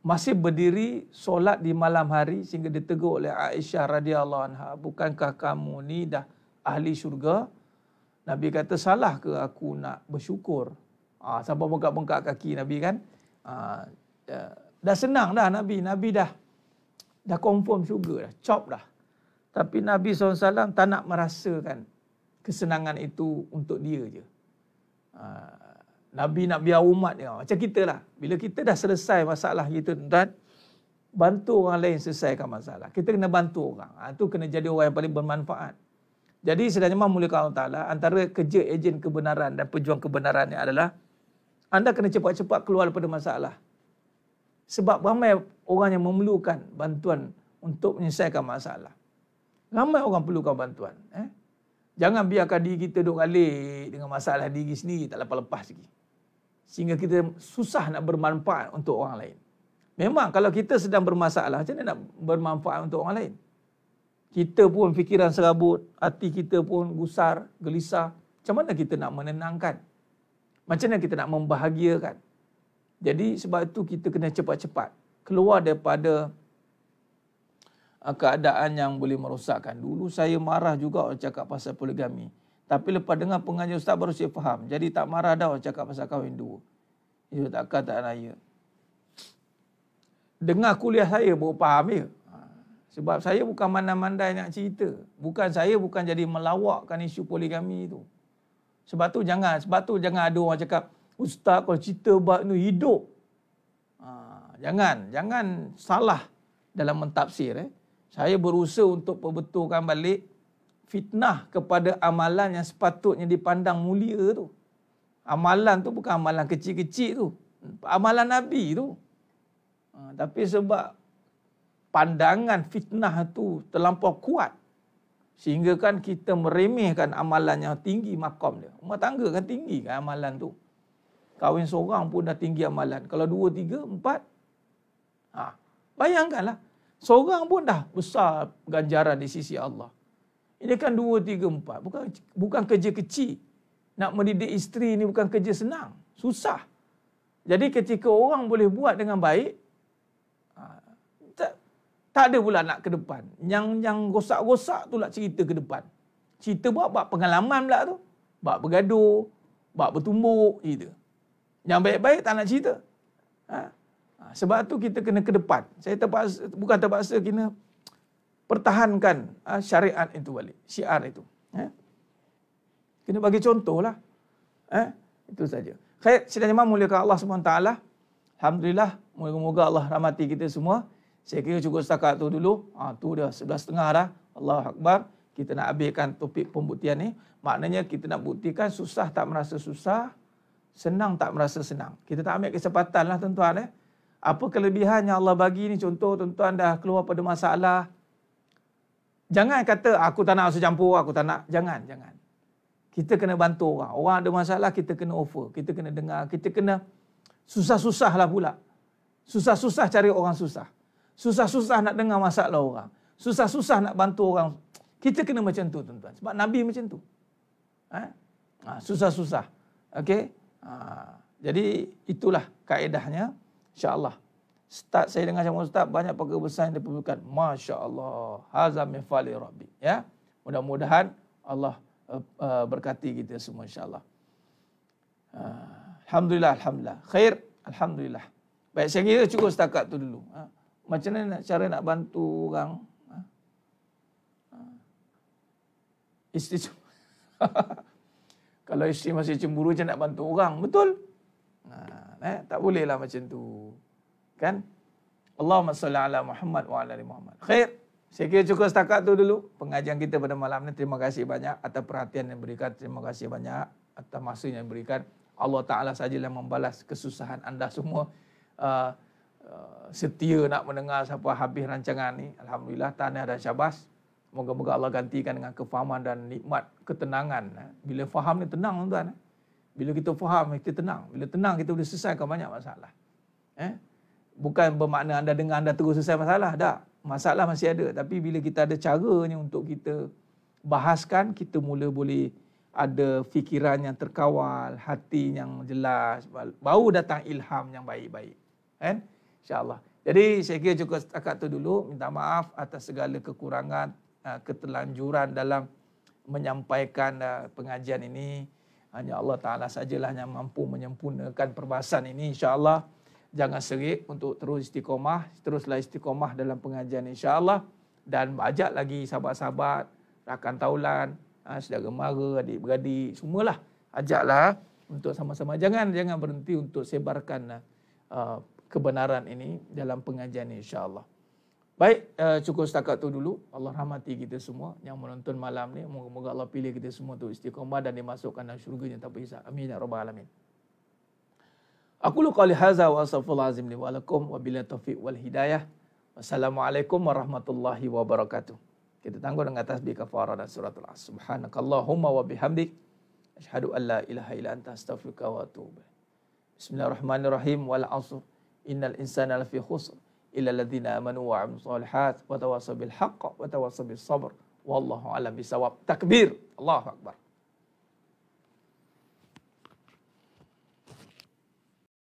masih berdiri solat di malam hari sehingga ditegur oleh Aisyah radhiyallahu anha bukankah kamu ni dah ahli syurga Nabi kata salah ke aku nak bersyukur? Ha, siapa bengkak-bengkak kaki Nabi kan? Ha, dah senang dah Nabi. Nabi dah dah confirm syurga dah. Chop dah. Tapi Nabi SAW tak nak merasakan kesenangan itu untuk dia je. Ha, Nabi nak biar umat dia. Macam kita lah. Bila kita dah selesai masalah kita tuan Bantu orang lain selesaikan masalah. Kita kena bantu orang. Itu ha, kena jadi orang yang paling bermanfaat. Jadi sedangnya jemaah mulia Allah Ta'ala antara kerja ejen kebenaran dan pejuang kebenaran ni adalah anda kena cepat-cepat keluar daripada masalah. Sebab ramai orang yang memerlukan bantuan untuk menyelesaikan masalah. Ramai orang perlukan bantuan. Eh? Jangan biarkan diri kita duduk galik dengan masalah diri sendiri tak lepas-lepas lagi. Sehingga kita susah nak bermanfaat untuk orang lain. Memang kalau kita sedang bermasalah, macam mana nak bermanfaat untuk orang lain? kita pun fikiran serabut, hati kita pun gusar, gelisah. Macam mana kita nak menenangkan? Macam mana kita nak membahagiakan? Jadi sebab itu kita kena cepat-cepat keluar daripada ah, keadaan yang boleh merosakkan. Dulu saya marah juga orang cakap pasal poligami. Tapi lepas dengar pengajian ustaz baru saya faham. Jadi tak marah dah orang cakap pasal kahwin dua. Itu takkan tak raya. Dengar kuliah saya baru faham ya. Sebab saya bukan mandai-mandai nak cerita. Bukan saya bukan jadi melawakkan isu poligami itu. Sebab tu jangan, sebab tu jangan ada orang cakap, Ustaz kalau cerita buat ni hidup. Ha, jangan, jangan salah dalam mentafsir. Eh. Saya berusaha untuk perbetulkan balik fitnah kepada amalan yang sepatutnya dipandang mulia tu. Amalan tu bukan amalan kecil-kecil tu. Amalan Nabi tu. Ha, tapi sebab pandangan fitnah tu terlampau kuat sehingga kan kita meremehkan amalan yang tinggi makam dia. Rumah tangga kan tinggi kan amalan tu. Kawin seorang pun dah tinggi amalan. Kalau dua, tiga, empat. Ha. Bayangkanlah. Seorang pun dah besar ganjaran di sisi Allah. Ini kan dua, tiga, empat. Bukan, bukan kerja kecil. Nak mendidik isteri ni bukan kerja senang. Susah. Jadi ketika orang boleh buat dengan baik, tak ada pula nak ke depan. Yang yang rosak-rosak tu nak cerita ke depan. Cerita buat buat pengalaman pula tu. Buat bergaduh, buat bertumbuk gitu. Yang baik-baik tak nak cerita. Ha? ha sebab tu kita kena ke depan. Saya terpaksa, bukan terpaksa kena pertahankan ha, syariat itu balik. Syiar itu. Ha? Kena bagi contoh lah. Ha? Itu saja. Khair, sedang jemaah mulia ke Allah SWT. Alhamdulillah. Moga-moga Allah rahmati kita semua. Saya kira cukup setakat tu dulu. Ha, tu dah sebelah setengah dah. Allah Akbar. Kita nak habiskan topik pembuktian ni. Maknanya kita nak buktikan susah tak merasa susah. Senang tak merasa senang. Kita tak ambil kesempatan lah tuan-tuan. Eh. Apa kelebihan yang Allah bagi ni? Contoh tuan-tuan dah keluar pada masalah. Jangan kata aku tak nak usah campur, aku tak nak. Jangan, jangan. Kita kena bantu orang. Orang ada masalah, kita kena offer. Kita kena dengar. Kita kena susah-susah lah pula. Susah-susah cari orang susah. Susah-susah nak dengar masalah orang. Susah-susah nak bantu orang. Kita kena macam tu tuan-tuan. Sebab Nabi macam tu. Ha? ha susah-susah. Okay? Ha. Jadi itulah kaedahnya. InsyaAllah. Start saya dengan Syamu Ustaz. Banyak pakar besar yang diperlukan. Masya Allah. Hazam mifali Rabbi. Ya? Mudah-mudahan Allah uh, uh, berkati kita semua insyaAllah. Uh, alhamdulillah, Alhamdulillah. Khair, Alhamdulillah. Baik, saya kira cukup setakat tu dulu. Ha? macam mana cara nak bantu orang ha? ha. isteri <laughs> kalau isteri masih cemburu je nak bantu orang betul ha, eh? tak boleh lah macam tu kan Allahumma salli ala Muhammad wa ala ali Muhammad khair saya kira cukup setakat tu dulu pengajian kita pada malam ni terima kasih banyak atas perhatian yang diberikan terima kasih banyak atas masa yang diberikan Allah Ta'ala sajalah membalas kesusahan anda semua uh, Eh, setia nak mendengar siapa habis rancangan ni. Alhamdulillah tahniah dan syabas. Moga-moga Allah gantikan dengan kefahaman dan nikmat ketenangan. Eh, bila faham ni tenang tuan. Eh, bila kita faham, kita tenang. Bila tenang, kita boleh selesaikan banyak masalah. Eh? Bukan bermakna anda dengar, anda terus selesai masalah. Tak. Masalah masih ada. Tapi bila kita ada caranya untuk kita bahaskan, kita mula boleh ada fikiran yang terkawal, hati yang jelas. Baru datang ilham yang baik-baik. Eh? InsyaAllah. Jadi saya kira cukup setakat itu dulu. Minta maaf atas segala kekurangan, uh, ketelanjuran dalam menyampaikan uh, pengajian ini. Hanya Allah Ta'ala sajalah yang mampu menyempurnakan perbahasan ini. InsyaAllah jangan serik untuk terus istiqomah. Teruslah istiqomah dalam pengajian insyaAllah. Dan ajak lagi sahabat-sahabat, rakan taulan, uh, saudara mara, adik-beradik, semualah. Ajaklah untuk sama-sama. Jangan jangan berhenti untuk sebarkan kebenaran ini dalam pengajian insya Allah. Baik, eh, cukup setakat tu dulu. Allah rahmati kita semua yang menonton malam ni. Moga-moga Allah pilih kita semua tu istiqamah dan dimasukkan dalam syurganya tanpa hisap. Amin ya rabbal alamin. Aku lu qali hadza wa asafal azim li wa lakum wa bila taufiq wal hidayah. Wassalamualaikum warahmatullahi wabarakatuh. Kita tangguh dengan tasbih kafarah dan suratul as. Subhanakallahumma wa bihamdik ashhadu an la ilaha illa anta astaghfiruka wa atubu. Bismillahirrahmanirrahim wal asr. إن الإنسان لفي خسر إلا الذين آمنوا وعملوا الصالحات وتواصوا بالحق وتواصوا بالصبر والله أعلم بصواب تكبير الله أكبر